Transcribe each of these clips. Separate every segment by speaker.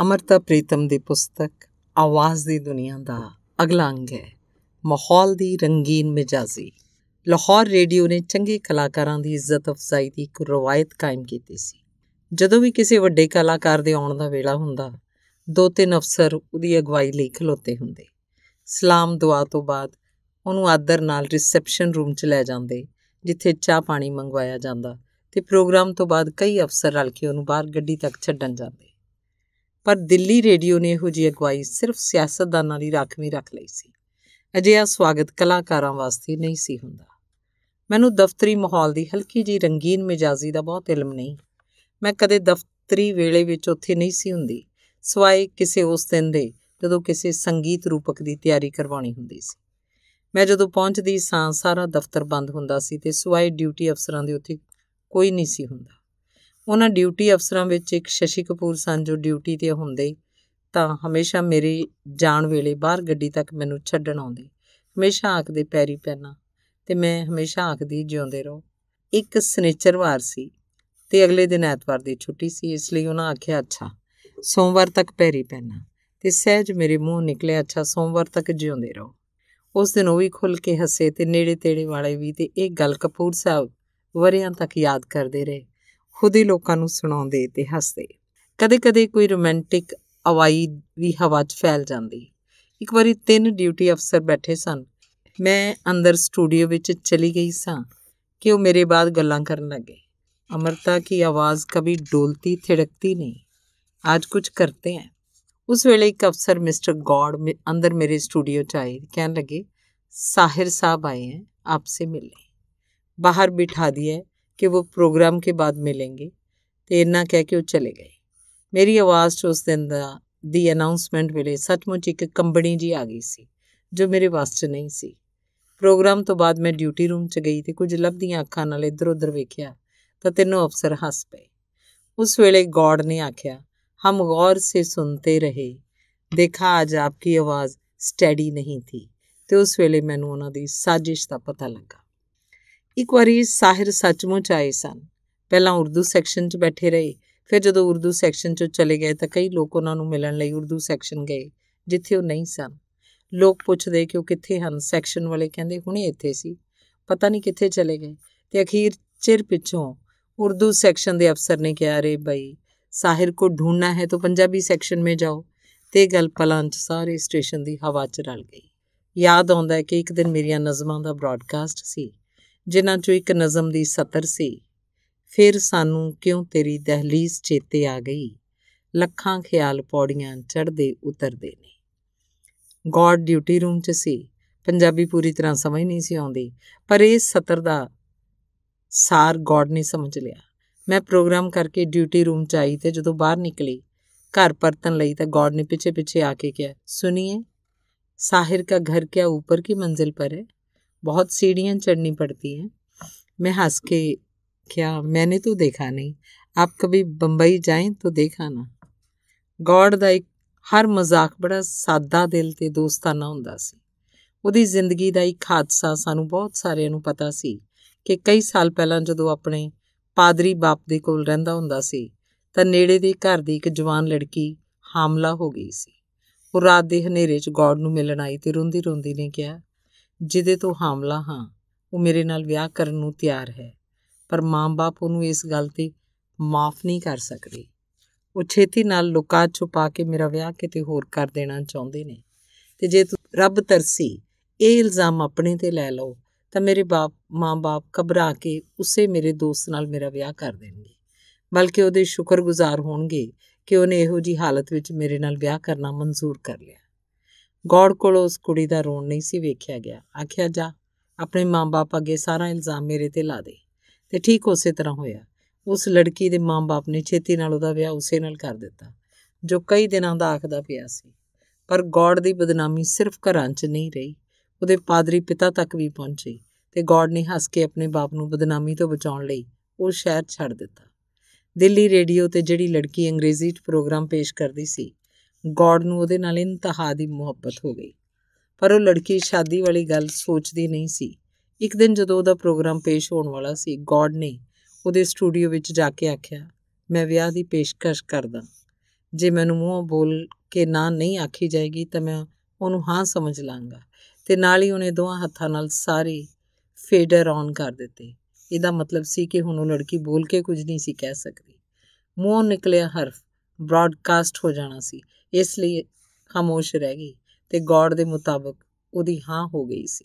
Speaker 1: ਅਮਰਤਾ ਪ੍ਰੀਤਮ ਦੀ ਪੁਸਤਕ ਆਵਾਜ਼ ਦੀ ਦੁਨੀਆ ਦਾ ਅਗਲਾ ਅੰਗ ਹੈ ਮਾਹੌਲ ਦੀ ਰੰਗੀਨ ਮਿਜਾਜ਼ੀ ਲਾਹੌਰ ਰੇਡੀਓ ਨੇ ਚੰਗੇ ਕਲਾਕਾਰਾਂ ਦੀ ਇੱਜ਼ਤ ਅਫਜ਼ਾਈ ਦੀ ਇੱਕ ਰਵਾਇਤ ਕਾਇਮ ਕੀਤੀ ਸੀ ਜਦੋਂ ਵੀ ਕਿਸੇ ਵੱਡੇ ਕਲਾਕਾਰ ਦੇ ਆਉਣ ਦਾ ਵੇਲਾ ਹੁੰਦਾ ਦੋ ਤਿੰਨ ਅਫਸਰ ਉਹਦੀ ਅਗਵਾਈ ਲਈ ਖਲੋਤੇ ਹੁੰਦੇ ਸਲਾਮ ਦੁਆ ਤੋਂ ਬਾਅਦ ਉਹਨੂੰ ਆਦਰ ਨਾਲ ਰਿਸੈਪਸ਼ਨ ਰੂਮ 'ਚ ਲੈ ਜਾਂਦੇ ਜਿੱਥੇ ਚਾਹ ਪਾਣੀ ਮੰਗਵਾਇਆ ਜਾਂਦਾ ਤੇ ਪ੍ਰੋਗਰਾਮ ਤੋਂ ਬਾਅਦ ਕਈ ਅਫਸਰ ਰਲ ਕੇ ਉਹਨੂੰ ਬਾਹਰ ਗੱਡੀ ਤੱਕ ਛੱਡਣ ਜਾਂਦੇ ਪਰ ਦਿੱਲੀ ਰੇਡੀਓ ਨੇ ਇਹੋ ਜਿਹੀ ਅਗਵਾਈ ਸਿਰਫ ਸਿਆਸਤਦਾਨਾਂ ਲਈ ਰੱਖਵੀਂ ਰੱਖ ਲਈ ਸੀ ਅਜਿਹਾ ਸਵਾਗਤ ਕਲਾਕਾਰਾਂ ਵਾਸਤੇ ਨਹੀਂ ਸੀ ਹੁੰਦਾ ਮੈਨੂੰ ਦਫ਼ਤਰੀ ਮਾਹੌਲ ਦੀ ਹਲਕੀ ਜੀ ਰੰਗੀਨ ਮਿਜਾਜ਼ੀ ਦਾ ਬਹੁਤ ਇਲਮ ਨਹੀਂ ਮੈਂ ਕਦੇ ਦਫ਼ਤਰੀ ਵੇਲੇ ਵਿੱਚ ਉੱਥੇ ਨਹੀਂ ਸੀ ਹੁੰਦੀ ਸਵਾਏ ਕਿਸੇ ਉਸ ਦਿਨ ਦੇ ਜਦੋਂ ਕਿਸੇ ਸੰਗੀਤ ਰੂਪਕ ਦੀ ਤਿਆਰੀ ਕਰਵਾਉਣੀ ਹੁੰਦੀ ਸੀ ਮੈਂ ਜਦੋਂ ਪਹੁੰਚਦੀ ਸਾਂ ਸਾਰਾ ਦਫ਼ਤਰ ਬੰਦ ਹੁੰਦਾ ਸੀ ਤੇ ਸਵਾਏ ਡਿਊਟੀ ਅਫਸਰਾਂ ਦੇ ਉੱਥੇ ਕੋਈ ਨਹੀਂ ਸੀ ਹੁੰਦਾ ਉਹਨਾਂ ਡਿਊਟੀ ਅਫਸਰਾਂ ਵਿੱਚ ਇੱਕ ਸ਼ਸ਼ੀ ਕਪੂਰ ਸਨ ਜੋ ਡਿਊਟੀ ਤੇ ਹੁੰਦੇ ਤਾਂ ਹਮੇਸ਼ਾ ਮੇਰੀ ਜਾਣ ਵੇਲੇ ਬਾਹਰ ਗੱਡੀ ਤੱਕ ਮੈਨੂੰ ਛੱਡਣ ਆਉਂਦੇ ਹਮੇਸ਼ਾ ਆਖਦੇ ਪੈਰੀ ਪੈਣਾ ਤੇ ਮੈਂ ਹਮੇਸ਼ਾ ਆਖਦੀ ਜਿਉਂਦੇ ਰਹੋ ਇੱਕ ਸਨੇਚਰਵਾਰ ਸੀ ਤੇ ਅਗਲੇ ਦਿਨ ਐਤਵਾਰ ਦੀ ਛੁੱਟੀ ਸੀ ਇਸ ਲਈ ਉਹਨਾਂ ਆਖਿਆ ਅੱਛਾ ਸੋਮਵਾਰ ਤੱਕ ਪੈਰੀ ਪੈਣਾ ਤੇ ਸਹਿਜ ਮੇਰੇ ਮੂੰਹ ਨਿਕਲੇ ਅੱਛਾ ਸੋਮਵਾਰ ਤੱਕ ਜਿਉਂਦੇ ਰਹੋ ਉਸ ਦਿਨ ਉਹ ਵੀ ਖੁੱਲ ਕੇ ਹੱਸੇ ਤੇ ਨੇੜੇ ਤੇੜੇ ਵਾਲੇ ਵੀ ਤੇ ਇਹ ਗੱਲ ਕਪੂਰ ਸਾਹਿਬ ਵਰਿਆਂ ਤੱਕ ਯਾਦ ਕਰਦੇ ਰਹੇ ਖੁਦ ਹੀ ਲੋਕਾਂ ਨੂੰ ਸੁਣਾਉਂਦੇ ਤੇ ਹੱਸਦੇ ਕਦੇ-ਕਦੇ ਕੋਈ ਰੋਮਾਂਟਿਕ ਅਵਾਈ ਵੀ ਹਵਾ 'ਚ ਫੈਲ ਜਾਂਦੀ ਇੱਕ ਵਾਰੀ ਤਿੰਨ ਡਿਊਟੀ ਅਫਸਰ ਬੈਠੇ ਸਨ ਮੈਂ ਅੰਦਰ ਸਟੂਡੀਓ ਵਿੱਚ ਚਲੀ ਗਈ ਸਾਂ ਕਿ ਉਹ ਮੇਰੇ ਬਾਅਦ ਗੱਲਾਂ ਕਰਨ ਲੱਗੇ ਅਮਰਤਾ ਕੀ ਆਵਾਜ਼ ਕبھی ਡੋਲਤੀ ਥਿੜਕਤੀ ਨਹੀਂ ਅੱਜ ਕੁਝ ਕਰਤੇ ਹਾਂ ਉਸ ਵੇਲੇ ਇੱਕ ਅਫਸਰ ਮਿਸਟਰ ਗੋਡ ਅੰਦਰ ਮੇਰੇ ਸਟੂਡੀਓ 'ਚ ਆਏ ਕਹਿਣ ਲੱਗੇ ਸਾਹਿਰ ਸਾਹਿਬ ਆਏ आए ਆਪਸੇ आपसे मिलने बाहर बिठा कि वो प्रोग्राम के बाद मिलेंगे तो इन्ना कह के वो चले गए मेरी आवाज़ च उस दिन का दी अनाउंसमेंट ਵੇਲੇ ਸੱਚਮੁੱਚ ਇੱਕ ਕੰਬਣੀ ਜੀ ਆ ਗਈ ਸੀ ਜੋ ਮੇਰੇ ਵਾਸ 'ਚ ਨਹੀਂ ਸੀ ਪ੍ਰੋਗਰਾਮ ਤੋਂ ਬਾਅਦ ਮੈਂ ਡਿਊਟੀ ਰੂਮ 'ਚ ਗਈ ਤੇ ਕੁਝ ਲੱਭਦੀਆਂ ਅੱਖਾਂ ਨਾਲ ਇੱਧਰ-ਉੱਧਰ ਵੇਖਿਆ ਤਾਂ ਤਿੰਨੋਂ ਅਫਸਰ ਹੱਸ ਪਏ ਉਸ ਵੇਲੇ ਗॉड ਨੇ ਆਖਿਆ ਹਮ ਗੌਰ ਸੇ ਸੁਣਤੇ ਰਹੇ ਦੇਖਾ ਅੱਜ ਆਪਕੀ ਆਵਾਜ਼ ਸਟੈਡੀ ਨਹੀਂ ਥੀ ਤੇ ਉਸ ਵੇਲੇ ਮੈਨੂੰ ਉਹਨਾਂ ਦੀ ਸਾਜ਼ਿਸ਼ ਦਾ ਪਤਾ ਲੱਗਾ ਇੱਕ ਵਾਰੀ ਸਾਹਿਰ ਸੱਚਮੁੱਚ ਆਏ ਸਨ ਪਹਿਲਾਂ ਉਰਦੂ ਸੈਕਸ਼ਨ 'ਚ ਬੈਠੇ ਰਹੇ ਫਿਰ ਜਦੋਂ ਉਰਦੂ ਸੈਕਸ਼ਨ 'ਚੋਂ ਚਲੇ ਗਏ ਤਾਂ ਕਈ ਲੋਕ ਉਹਨਾਂ ਨੂੰ ਮਿਲਣ ਲਈ ਉਰਦੂ ਸੈਕਸ਼ਨ ਗਏ ਜਿੱਥੇ ਉਹ ਨਹੀਂ ਸਨ ਲੋਕ ਪੁੱਛਦੇ ਕਿ ਉਹ ਕਿੱਥੇ ਹਨ ਸੈਕਸ਼ਨ ਵਾਲੇ ਕਹਿੰਦੇ ਹੁਣੇ ਇੱਥੇ ਸੀ ਪਤਾ ਨਹੀਂ ਕਿੱਥੇ ਚਲੇ ਗਏ ਤੇ ਅਖੀਰ ਚਿਰ ਪਿੱਛੋਂ ਉਰਦੂ ਸੈਕਸ਼ਨ ਦੇ ਅਫਸਰ ਨੇ ਕਿਹਾ ਰੇ ਭਾਈ ਸਾਹਿਰ ਕੋ ਢੂੰਡਣਾ ਹੈ ਤਾਂ ਪੰਜਾਬੀ ਸੈਕਸ਼ਨ ਮੇ ਜਾਓ ਤੇ ਗੱਲ ਪਲਾਂ 'ਚ ਸਾਰੇ ਸਟੇਸ਼ਨ ਦੀ ਹਵਾ 'ਚ ਰਲ ਗਈ ਯਾਦ ਆਉਂਦਾ ਹੈ ਕਿ ਇੱਕ ਦਿਨ ਮੇਰੀਆਂ ਨਜ਼ਮਾਂ ਦਾ ਬ੍ਰਾਡਕਾਸਟ ਸੀ ਜਿਨ੍ਹਾਂ 'ਚੋਂ ਇੱਕ ਨਜ਼ਮ ਦੀ ਸਤਰ ਸੀ ਫਿਰ ਸਾਨੂੰ ਕਿਉਂ ਤੇਰੀ ਦਹਲੀਜ਼ ਚੇਤੇ ਆ ਗਈ ਲੱਖਾਂ ਖਿਆਲ ਪੌੜੀਆਂ ਚੜਦੇ ਉਤਰਦੇ ਨੇ ਗੋਡ ਡਿਊਟੀ ਰੂਮ 'ਚ ਸੀ ਪੰਜਾਬੀ ਪੂਰੀ ਤਰ੍ਹਾਂ ਸਮਝ ਨਹੀਂ ਸੀ ਆਉਂਦੀ ਪਰ ਇਸ ਸਤਰ ਦਾ ਸਾਰ ਗੋਡ ਨੇ ਸਮਝ ਲਿਆ ਮੈਂ ਪ੍ਰੋਗਰਾਮ ਕਰਕੇ ਡਿਊਟੀ ਰੂਮ 'ਚ ਆਈ ਤੇ ਜਦੋਂ ਬਾਹਰ ਨਿਕਲੀ ਘਰ ਪਰਤਣ ਲਈ ਤਾਂ ਗੋਡ ਨੇ ਪਿੱਛੇ ਪਿੱਛੇ ਆ ਕੇ ਕਿਹਾ ਸੁਣੀਏ ਸਾਹਿਰ ਦਾ ਘਰ ਕਿਆ ਉੱਪਰ ਕੀ ਮੰਜ਼ਿਲ ਪਰ ਹੈ ਬਹੁਤ ਸੀੜੀਆਂ ਚੜ੍ਹਨੀ पड़ती हैं मैं हंस के क्या मैंने तो देखा नहीं आप कभी ਬੰਬਈ जाएं तो देखा ਨਾ ਗੋਡ ਦਾ ਇੱਕ ਹਰ ਮਜ਼ਾਕ ਬੜਾ ਸਾਦਾ ਦਿਲ ਤੇ ਦੋਸਤਾਨਾ ਹੁੰਦਾ ਸੀ ਉਹਦੀ ਜ਼ਿੰਦਗੀ ਦਾ ਇੱਕ ਹਾਦਸਾ ਸਾਨੂੰ ਬਹੁਤ ਸਾਰਿਆਂ ਨੂੰ ਪਤਾ ਸੀ ਕਿ ਕਈ ਸਾਲ ਪਹਿਲਾਂ ਜਦੋਂ ਆਪਣੇ ਪਾਦਰੀ ਬਾਪ ਦੇ ਕੋਲ ਰਹਿੰਦਾ ਹੁੰਦਾ ਸੀ ਤਾਂ ਨੇੜੇ ਦੇ ਘਰ ਦੀ ਇੱਕ ਜਵਾਨ ਲੜਕੀ ਹਾਮਲਾ ਹੋ ਗਈ ਸੀ ਉਹ ਰਾਤ ਦੇ ਹਨੇਰੇ 'ਚ ਗੋਡ ਨੂੰ ਮਿਲਣ ਆਈ ਤੇ ਰੋਂਦੀ ਰੋਂਦੀ ਨੇ ਕਿਹਾ ਜਿਹਦੇ ਤੋਂ ਹਾਮਲਾ ਹਾਂ ਉਹ ਮੇਰੇ ਨਾਲ ਵਿਆਹ ਕਰਨ ਨੂੰ ਤਿਆਰ ਹੈ ਪਰ ਮਾਂ-ਬਾਪ ਉਹਨੂੰ ਇਸ ਗੱਲ ਤੇ ਮਾਫ ਨਹੀਂ ਕਰ ਸਕਦੇ ਉਹ ਛੇਤੀ ਨਾਲ ਲੁਕਾ ਛੁਪਾ ਕੇ ਮੇਰਾ ਵਿਆਹ ਕਿਤੇ ਹੋਰ ਕਰ ਦੇਣਾ ਚਾਹੁੰਦੇ ਨੇ ਤੇ ਜੇ ਤੂੰ ਰੱਬ ਤਰਸੀ ਇਹ ਇਲਜ਼ਾਮ ਆਪਣੇ ਤੇ ਲੈ ਲਓ ਤਾਂ ਮੇਰੇ ਬਾਪ ਮਾਂ-ਬਾਪ ਘਬਰਾ ਕੇ ਉਸੇ ਮੇਰੇ ਦੋਸਤ ਨਾਲ ਮੇਰਾ ਵਿਆਹ ਕਰ ਦੇਣਗੇ ਬਲਕਿ ਉਹਦੇ ਸ਼ੁਕਰਗੁਜ਼ਾਰ ਹੋਣਗੇ ਕਿ ਉਹਨੇ ਇਹੋ ਜੀ ਹਾਲਤ ਵਿੱਚ ਮੇਰੇ ਨਾਲ ਵਿਆਹ ਕਰਨਾ ਮਨਜ਼ੂਰ ਕਰ ਲਿਆ ਗੌੜ ਕੋਲ ਉਸ ਕੁੜੀ ਦਾ ਰੋਣ ਨਹੀਂ ਸੀ ਵੇਖਿਆ ਗਿਆ ਆਖਿਆ ਜਾ ਆਪਣੇ ਮਾਂ-ਬਾਪ ਅੱਗੇ ਸਾਰਾ ਇਲਜ਼ਾਮ ਮੇਰੇ ਤੇ ਲਾ ਦੇ ਤੇ ਠੀਕ ਉਸੇ ਤਰ੍ਹਾਂ ਹੋਇਆ ਉਸ ਲੜਕੀ ਦੇ ਮਾਂ-ਬਾਪ ਨੇ ਛੇਤੀ ਨਾਲ ਉਹਦਾ ਵਿਆਹ ਉਸੇ ਨਾਲ ਕਰ ਦਿੱਤਾ ਜੋ ਕਈ ਦਿਨਾਂ ਦਾ ਆਖਦਾ ਪਿਆ ਸੀ ਪਰ ਗੌੜ ਦੀ ਬਦਨਾਮੀ ਸਿਰਫ ਘਰਾਂ 'ਚ ਨਹੀਂ ਰਹੀ ਉਹਦੇ ਪਾਦਰੀ ਪਿਤਾ ਤੱਕ ਵੀ ਪਹੁੰਚੀ ਤੇ ਗੌੜ ਨੇ ਹੱਸ ਕੇ ਆਪਣੇ ਬਾਪ ਨੂੰ ਬਦਨਾਮੀ ਤੋਂ ਬਚਾਉਣ ਲਈ ਉਹ ਸ਼ਹਿਰ ਛੱਡ ਦਿੱਤਾ ਦਿੱਲੀ ਰੇਡੀਓ ਤੇ ਜਿਹੜੀ ਲੜਕੀ ਅੰਗਰੇਜ਼ੀ 'ਚ ਪ੍ਰੋਗਰਾਮ ਪੇਸ਼ ਕਰਦੀ ਸੀ ਗੌਡ ਨੂੰ ਉਹਦੇ ਨਾਲ ਇੰਤਹਾ ਦੀ ਮੁਹੱਬਤ ਹੋ ਗਈ ਪਰ ਉਹ ਲੜਕੀ ਸ਼ਾਦੀ ਵਾਲੀ ਗੱਲ ਸੋਚਦੀ ਨਹੀਂ ਸੀ ਇੱਕ ਦਿਨ ਜਦੋਂ ਉਹਦਾ ਪ੍ਰੋਗਰਾਮ ਪੇਸ਼ ਹੋਣ ਵਾਲਾ ਸੀ ਗੋਡ ਨੇ ਉਹਦੇ ਸਟੂਡੀਓ ਵਿੱਚ ਜਾ ਕੇ ਆਖਿਆ ਮੈਂ ਵਿਆਹ ਦੀ ਪੇਸ਼ਕਸ਼ ਕਰਦਾ ਜੇ ਮੈਨੂੰ ਮੂੰਹ ਬੋਲ ਕੇ ਨਾ ਨਹੀਂ ਆਖੀ ਜਾਏਗੀ ਤਾਂ ਮੈਂ ਉਹਨੂੰ ਹਾਂ ਸਮਝ ਲਾਂਗਾ ਤੇ ਨਾਲ ਹੀ ਉਹਨੇ ਦੋਹਾਂ ਹੱਥਾਂ ਨਾਲ ਸਾਰੇ ਫੇਡਰ ਔਨ ਕਰ ਦਿੱਤੇ ਇਹਦਾ ਮਤਲਬ ਸੀ ਕਿ ਹੁਣ ਉਹ ਲੜਕੀ ਬੋਲ ਕੇ ਕੁਝ ਨਹੀਂ ਸੀ ਕਹਿ ਸਕਦੀ ਮੂੰਹੋਂ ਨਿਕਲਿਆ ਹਰਫ ਬ੍ਰਾਡਕਾਸਟ ਹੋ ਜਾਣਾ ਸੀ ਇਸ ਲਈ ਖਾਮੋਸ਼ ਰਹਿ ਗਈ ਤੇ ਗੌਡ ਦੇ ਮੁਤਾਬਕ ਉਹਦੀ ਹਾਂ ਹੋ ਗਈ ਸੀ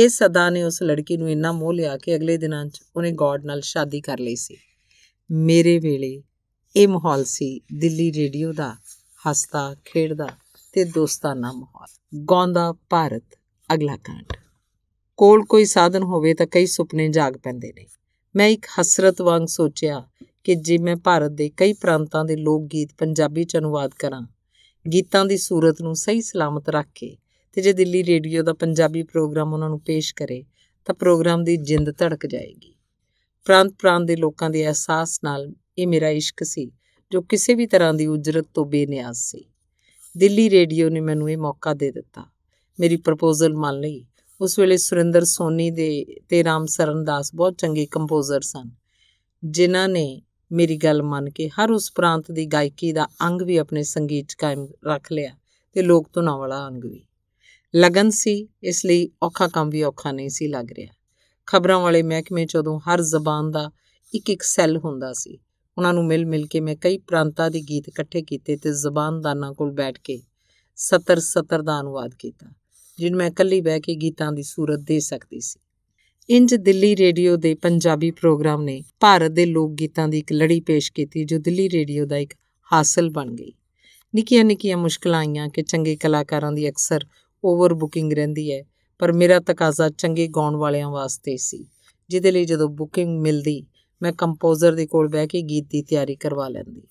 Speaker 1: ਇਹ ਸਦਾ ਨੇ ਉਸ ਲੜਕੀ ਨੂੰ ਇੰਨਾ ਮੋਹ ਲਿਆ ਕਿ ਅਗਲੇ ਦਿਨਾਂ 'ਚ ਉਹਨੇ ਗੌਡ ਨਾਲ ਸ਼ਾਦੀ ਕਰ ਲਈ ਸੀ ਮੇਰੇ ਵੇਲੇ ਇਹ ਮਾਹੌਲ ਸੀ ਦਿੱਲੀ ਰੇਡੀਓ ਦਾ ਹੱਸਦਾ ਖੇਡਦਾ ਤੇ ਦੋਸਤਾਨਾ ਮਾਹੌਲ ਗੌਂਦਾ ਭਾਰਤ ਅਗਲਾ ਕਾਂਡ ਕੋਲ ਕੋਈ ਸਾਧਨ ਹੋਵੇ ਤਾਂ ਕਈ ਸੁਪਨੇ ਜਾਗ ਪੈਂਦੇ ਨੇ ਮੈਂ ਇੱਕ ਹਸਰਤ ਵਾਂਗ ਸੋਚਿਆ ਕਿ ਜੇ ਮੈਂ ਭਾਰਤ ਦੇ ਕਈ ਪ੍ਰਾਂਤਾਂ ਦੇ ਲੋਕ ਗੀਤ ਪੰਜਾਬੀ ਚ ਅਨੁਵਾਦ ਕਰਾਂ ਗੀਤਾਂ ਦੀ ਸੂਰਤ ਨੂੰ ਸਹੀ ਸਲਾਮਤ ਰੱਖ ਕੇ ਤੇ ਜੇ ਦਿੱਲੀ ਰੇਡੀਓ ਦਾ ਪੰਜਾਬੀ ਪ੍ਰੋਗਰਾਮ ਉਹਨਾਂ ਨੂੰ ਪੇਸ਼ ਕਰੇ ਤਾਂ ਪ੍ਰੋਗਰਾਮ ਦੀ ਜਿੰਦ ਧੜਕ ਜਾਏਗੀ ਪ੍ਰਾਂਤ-ਪ੍ਰਾਂਤ ਦੇ ਲੋਕਾਂ ਦੇ ਅਹਿਸਾਸ ਨਾਲ ਇਹ ਮੇਰਾ ਇਸ਼ਕ ਸੀ ਜੋ ਕਿਸੇ ਵੀ ਤਰ੍ਹਾਂ ਦੀ ਉਜਰਤ ਤੋਂ ਬੇਨਿਆਜ਼ ਸੀ ਦਿੱਲੀ ਰੇਡੀਓ ਨੇ ਮੈਨੂੰ ਇਹ ਮੌਕਾ ਦੇ ਦਿੱਤਾ ਮੇਰੀ ਪ੍ਰਪੋਜ਼ਲ ਮੰਨ ਲਈ ਉਸ ਵੇਲੇ ਸੁਰਿੰਦਰ ਸੋਨੀ ਦੇ ਤੇ ਰਾਮ ਸਰਨ ਦਾਸ ਬਹੁਤ ਚੰਗੇ ਕੰਪੋਜ਼ਰ ਸਨ ਜਿਨ੍ਹਾਂ ਨੇ ਮੇਰੀ ਗੱਲ ਮੰਨ ਕੇ ਹਰ ਉਸ ਪ੍ਰਾਂਤ ਦੀ ਗਾਇਕੀ ਦਾ ਅੰਗ ਵੀ ਆਪਣੇ ਸੰਗੀਤ ਕਾਇਮ ਰੱਖ ਲਿਆ ਤੇ ਲੋਕ ਧੁਨਾਂ ਵਾਲਾ ਅੰਗ ਵੀ ਲਗਨ ਸੀ ਇਸ ਲਈ ਔਖਾ ਕੰਮ ਵੀ ਔਖਾ ਨਹੀਂ ਸੀ ਲੱਗ ਰਿਹਾ ਖਬਰਾਂ ਵਾਲੇ ਮਹਿਕਮੇ 'ਚ ਉਦੋਂ ਹਰ ਜ਼ਬਾਨ ਦਾ ਇੱਕ ਇੱਕ ਸੈੱਲ ਹੁੰਦਾ ਸੀ ਉਹਨਾਂ ਨੂੰ ਮਿਲ ਮਿਲ ਕੇ ਮੈਂ ਕਈ ਪ੍ਰਾਂਤਾਂ ਦੇ ਗੀਤ ਇਕੱਠੇ ਕੀਤੇ ਤੇ ਜ਼ਬਾਨਦਾਨਾਂ ਕੋਲ ਬੈਠ ਕੇ ਸਤਰ ਸਤਰ ਦਾ ਅਨੁਵਾਦ ਕੀਤਾ ਜਿਨ ਮੈਂ ਇਕੱਲੀ ਬਹਿ ਕੇ ਗੀਤਾਂ ਦੀ ਸੂਰਤ ਦੇ ਸਕਦੀ ਸੀ ਇੰਜ ਦਿੱਲੀ ਰੇਡੀਓ ਦੇ ਪੰਜਾਬੀ ਪ੍ਰੋਗਰਾਮ ਨੇ ਭਾਰਤ ਦੇ ਲੋਕ ਗੀਤਾਂ ਦੀ ਇੱਕ ਲੜੀ ਪੇਸ਼ ਕੀਤੀ ਜੋ ਦਿੱਲੀ ਰੇਡੀਓ ਦਾ ਇੱਕ ਹਾਸਲ ਬਣ ਗਈ ਨਿੱਕੀਆਂ ਨਿੱਕੀਆਂ ਮੁਸ਼ਕਲਾਂ ਆਈਆਂ ਕਿ ਚੰਗੇ ਕਲਾਕਾਰਾਂ ਦੀ ਅਕਸਰ ਓਵਰ ਬੁਕਿੰਗ ਰਹਿੰਦੀ ਹੈ ਪਰ ਮੇਰਾ ਤਕਾਜ਼ਾ ਚੰਗੇ ਗਾਉਣ ਵਾਲਿਆਂ ਵਾਸਤੇ ਸੀ ਜਿਹਦੇ ਲਈ ਜਦੋਂ ਬੁਕਿੰਗ ਮਿਲਦੀ ਮੈਂ ਕੰਪੋਜ਼ਰ ਦੇ ਕੋਲ ਬਹਿ ਕੇ ਗੀਤ ਦੀ ਤਿਆਰੀ ਕਰਵਾ ਲੈਂਦੀ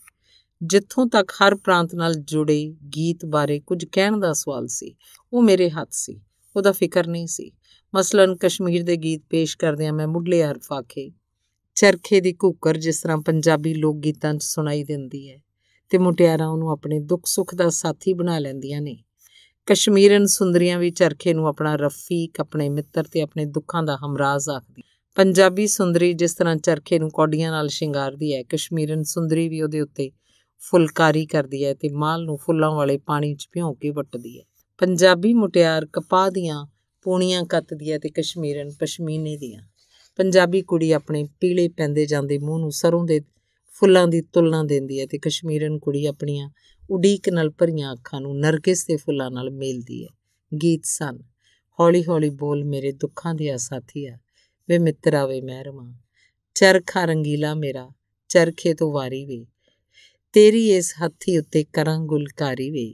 Speaker 1: ਜਿੱਥੋਂ ਤੱਕ ਹਰ ਪ੍ਰਾਂਤ ਨਾਲ ਜੁੜੇ ਗੀਤ ਬਾਰੇ ਕੁਝ ਕਹਿਣ ਦਾ ਸਵਾਲ ਸੀ ਉਹ ਮੇਰੇ ਹੱਥ ਸੀ ਉਹਦਾ ਫਿਕਰ ਨਹੀਂ ਸੀ ਮਸਲਨ ਕਸ਼ਮੀਰ ਦੇ ਗੀਤ ਪੇਸ਼ ਕਰਦਿਆਂ ਮੈਂ ਮੁੱਢਲੇ ਹਰਫ ਆਖੇ ਚਰਖੇ ਦੀ ਘੂਕਰ ਜਿਸ ਤਰ੍ਹਾਂ ਪੰਜਾਬੀ ਲੋਕ ਗੀਤਾਂ 'ਚ ਸੁਣਾਈ ਦਿੰਦੀ ਹੈ ਤੇ ਮੁਟਿਆਰਾਂ ਉਹਨੂੰ ਆਪਣੇ ਦੁੱਖ ਸੁੱਖ ਦਾ ਸਾਥੀ ਬਣਾ ਲੈਂਦੀਆਂ ਨੇ ਕਸ਼ਮੀਰਨ ਸੁੰਦਰੀਆਂ ਵੀ ਚਰਖੇ ਨੂੰ ਆਪਣਾ ਰਫੀਕ ਆਪਣੇ ਮਿੱਤਰ ਤੇ ਆਪਣੇ ਦੁੱਖਾਂ ਦਾ ਹਮਰਾਜ਼ ਆਖਦੀ ਪੰਜਾਬੀ ਸੁੰਦਰੀ ਜਿਸ ਤਰ੍ਹਾਂ ਚਰਖੇ ਨੂੰ ਕੌਡੀਆਂ ਨਾਲ ਸ਼ਿੰਗਾਰਦੀ ਹੈ ਕਸ਼ਮੀਰਨ ਸੁੰਦਰੀ ਵੀ ਉਹਦੇ ਉੱਤੇ ਫੁਲਕਾਰੀ ਕਰਦੀ ਹੈ ਤੇ ਮਾਲ ਨੂੰ ਫੁੱਲਾਂ ਵਾਲੇ ਪਾਣੀ 'ਚ ਭਿਉਂ ਕੇ ਵੱਟਦੀ ਹੈ ਪੰਜਾਬੀ ਮੁਟਿਆਰ ਕਪਾਹ ਦੀਆਂ ਪੂਣੀਆਂ ਕੱਤਦੀ ਹੈ ਤੇ ਕਸ਼ਮੀਰਨ ਪਸ਼ਮੀਨੇ ਦੀਆਂ ਪੰਜਾਬੀ ਕੁੜੀ ਆਪਣੇ ਪੀਲੇ ਪੈਂਦੇ ਜਾਂਦੇ ਮੂੰਹ ਨੂੰ ਸਰੋਂ ਦੇ ਫੁੱਲਾਂ ਦੀ ਤੁਲਨਾ ਦਿੰਦੀ ਹੈ ਤੇ ਕਸ਼ਮੀਰਨ ਕੁੜੀ ਆਪਣੀਆਂ ਉਡੀਕ ਨਾਲ ਭਰੀਆਂ ਅੱਖਾਂ ਨੂੰ ਨਰਗਿਸ ਦੇ ਫੁੱਲਾਂ ਨਾਲ ਮੇਲਦੀ ਹੈ ਗੀਤ ਸਨ ਹੌਲੀ ਹੌਲੀ ਬੋਲ ਮੇਰੇ ਦੁੱਖਾਂ ਦੇ ਸਾਥੀਆ ਵੇ ਮਿੱਤਰਾ ਵੇ ਮਹਿਰਮਾ ਚਰਖਾ ਰੰਗੀਲਾ ਮੇਰਾ ਚਰਖੇ ਤੋਂ ਵਾਰੀ ਵੇ ਤੇਰੀ ਇਸ ਹੱਥੀ ਉੱਤੇ ਕਰਾਂ ਗੁਲਕਾਰੀ ਵੇ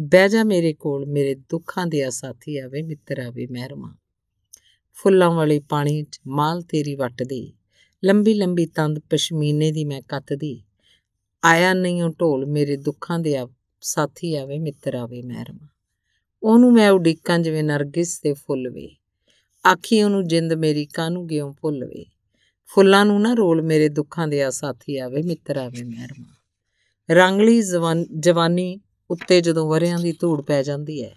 Speaker 1: ਬਹਿ ਜਾ ਮੇਰੇ ਕੋਲ ਮੇਰੇ ਦੁੱਖਾਂ ਦੇ ਸਾਥੀ ਆਵੇ ਮਿੱਤਰ ਆਵੇ ਮਹਿਰਮਾ ਫੁੱਲਾਂ ਵਾਲੇ ਪਾਣੀ 'ਚ ਮਾਲ ਤੇਰੀ ਵਟਦੀ ਲੰਬੀ ਲੰਬੀ ਤੰਦ ਪਸ਼ਮੀਨੇ ਦੀ ਮੈਂ ਕੱਤਦੀ ਆਇਆ ਨਹੀਂ ਉਹ ਢੋਲ ਮੇਰੇ ਦੁੱਖਾਂ ਦੇ ਸਾਥੀ ਆਵੇ ਮਿੱਤਰ ਆਵੇ ਮਹਿਰਮਾ ਉਹਨੂੰ ਮੈਂ ਉਡੀਕਾਂ ਜਿਵੇਂ ਨਰਗਿਸ ਦੇ ਫੁੱਲ ਵੇ ਆਖੀ ਉਹਨੂੰ ਜਿੰਦ ਮੇਰੀ ਕਾਨੂੰ ਗਿਉਂ ਭੁੱਲ ਵੇ ਫੁੱਲਾਂ ਨੂੰ ਨਾ ਰੋਲ ਮੇਰੇ ਦੁੱਖਾਂ ਦੇ ਸਾਥੀ ਆਵੇ ਮਿੱਤਰ ਆਵੇ ਮਹਿਰਮਾ ਰੰਗਲੀ ਜਵਾਨੀ ਉੱਤੇ ਜਦੋਂ ਵਰਿਆਂ ਦੀ ਧੂੜ ਪੈ ਜਾਂਦੀ ਹੈ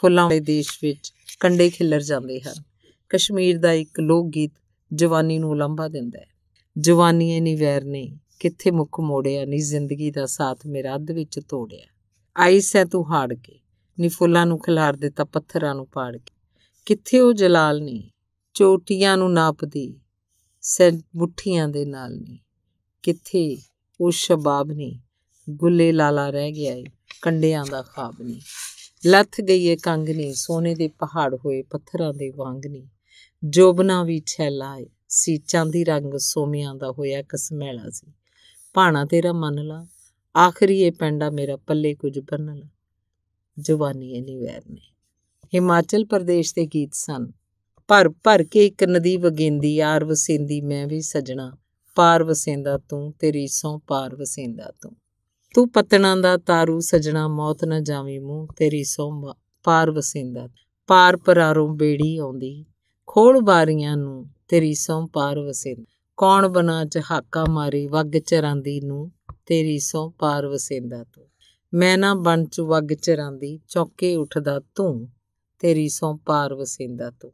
Speaker 1: ਫੁੱਲਾਂ ਵਾਲੇ ਦੇਸ਼ ਵਿੱਚ ਕੰਡੇ ਖਿੱਲਰ ਜਾਂਦੇ ਹਨ ਕਸ਼ਮੀਰ ਦਾ ਇੱਕ ਲੋਕ ਗੀਤ ਜਵਾਨੀ ਨੂੰ ਲੰਬਾ ਦਿੰਦਾ ਹੈ ਜਵਾਨੀ ਐ ਨਹੀਂ ਵੈਰ ਨਹੀਂ ਕਿੱਥੇ ਮੁੱਖ ਮੋੜਿਆ ਨੀ ਜ਼ਿੰਦਗੀ ਦਾ ਸਾਥ ਮੇਰਾ ਅੱਧ ਵਿੱਚ ਤੋੜਿਆ ਆਈ ਸੈ ਤੂੰ ਹਾੜ ਕੇ ਨੀ ਫੁੱਲਾਂ ਨੂੰ ਖਿਲਾਰ ਦਿੱਤਾ ਪੱਥਰਾਂ ਨੂੰ ਪਾੜ ਕੇ ਕਿੱਥੇ ਉਹ ਜਲਾਲ ਨਹੀਂ ਚੋਟੀਆਂ ਨੂੰ ਨਾਪਦੀ ਸੈ ਮੁੱਠੀਆਂ ਦੇ ਨਾਲ ਨਹੀਂ ਕਿੱਥੇ ਉਹ ਸ਼ਬਾਬ ਨਹੀਂ ਗੁੱਲੇ ਲਾਲਾ ਰਹਿ ਗਿਆ ਏ ਕੰਡਿਆਂ ਦਾ ਖਾਬ ਨਹੀਂ ਲੱਥ ਗਈ ਏ ਕੰਗਨੀ ਸੋਨੇ ਦੇ ਪਹਾੜ ਹੋਏ ਪੱਥਰਾਂ ਦੇ ਵਾਂਗ ਨਹੀਂ ਜੋਬਨਾ ਵੀ ਏ ਸੀ ਚਾਂਦੀ ਰੰਗ ਸੋਮਿਆਂ ਦਾ ਹੋਇਆ ਕਸਮੈਲਾ ਸੀ ਭਾਣਾ ਤੇਰਾ ਮੰਨ ਲਾ ਆਖਰੀ ਇਹ ਪੈਂਡਾ ਮੇਰਾ ਪੱਲੇ ਕੁਝ ਬੰਨ ਲਾ ਜਵਾਨੀ ਇਹ ਨਹੀਂ ਵੈਰ ਨੇ ਹਿਮਾਚਲ ਪ੍ਰਦੇਸ਼ ਦੇ ਗੀਤ ਸਨ ਭਰ ਭਰ ਕੇ ਇੱਕ ਨਦੀ ਵਗੇਂਦੀ ਆਰ ਵਸੇਂਦੀ ਮੈਂ ਵੀ ਸਜਣਾ ਪਾਰ ਵਸੇਂਦਾ ਤੂੰ ਤੇਰੀ ਸੋਂ ਪਾਰ ਵਸੇਂਦਾ ਤੂੰ ਤੂੰ ਪਤਣਾ ਦਾ ਤਾਰੂ ਸਜਣਾ ਮੌਤ ਨਾ ਜਾਵੇਂ ਮੂੰਹ ਤੇਰੀ ਸੋਮਾ ਪਾਰ ਵਸਿੰਦਾ ਪਾਰ ਪਰਾਰੋਂ ਬੇੜੀ ਆਉਂਦੀ ਖੋਲ ਬਾਰੀਆਂ ਨੂੰ ਤੇਰੀ ਸੋਮ ਪਾਰ ਵਸਿੰਦਾ ਕੌਣ ਬਣਾ ਚ ਹਾਕਾ ਮਾਰੀ ਵਗ ਚਰਾਂਦੀ ਨੂੰ ਤੇਰੀ ਸੋਮ ਪਾਰ ਵਸਿੰਦਾ ਤੂੰ ਮੈਂ ਨਾ ਬਣ ਚ ਵਗ ਚਰਾਂਦੀ ਚੌਕੇ ਉੱਠਦਾ ਤੂੰ ਤੇਰੀ ਸੋਮ ਪਾਰ ਵਸਿੰਦਾ ਤੂੰ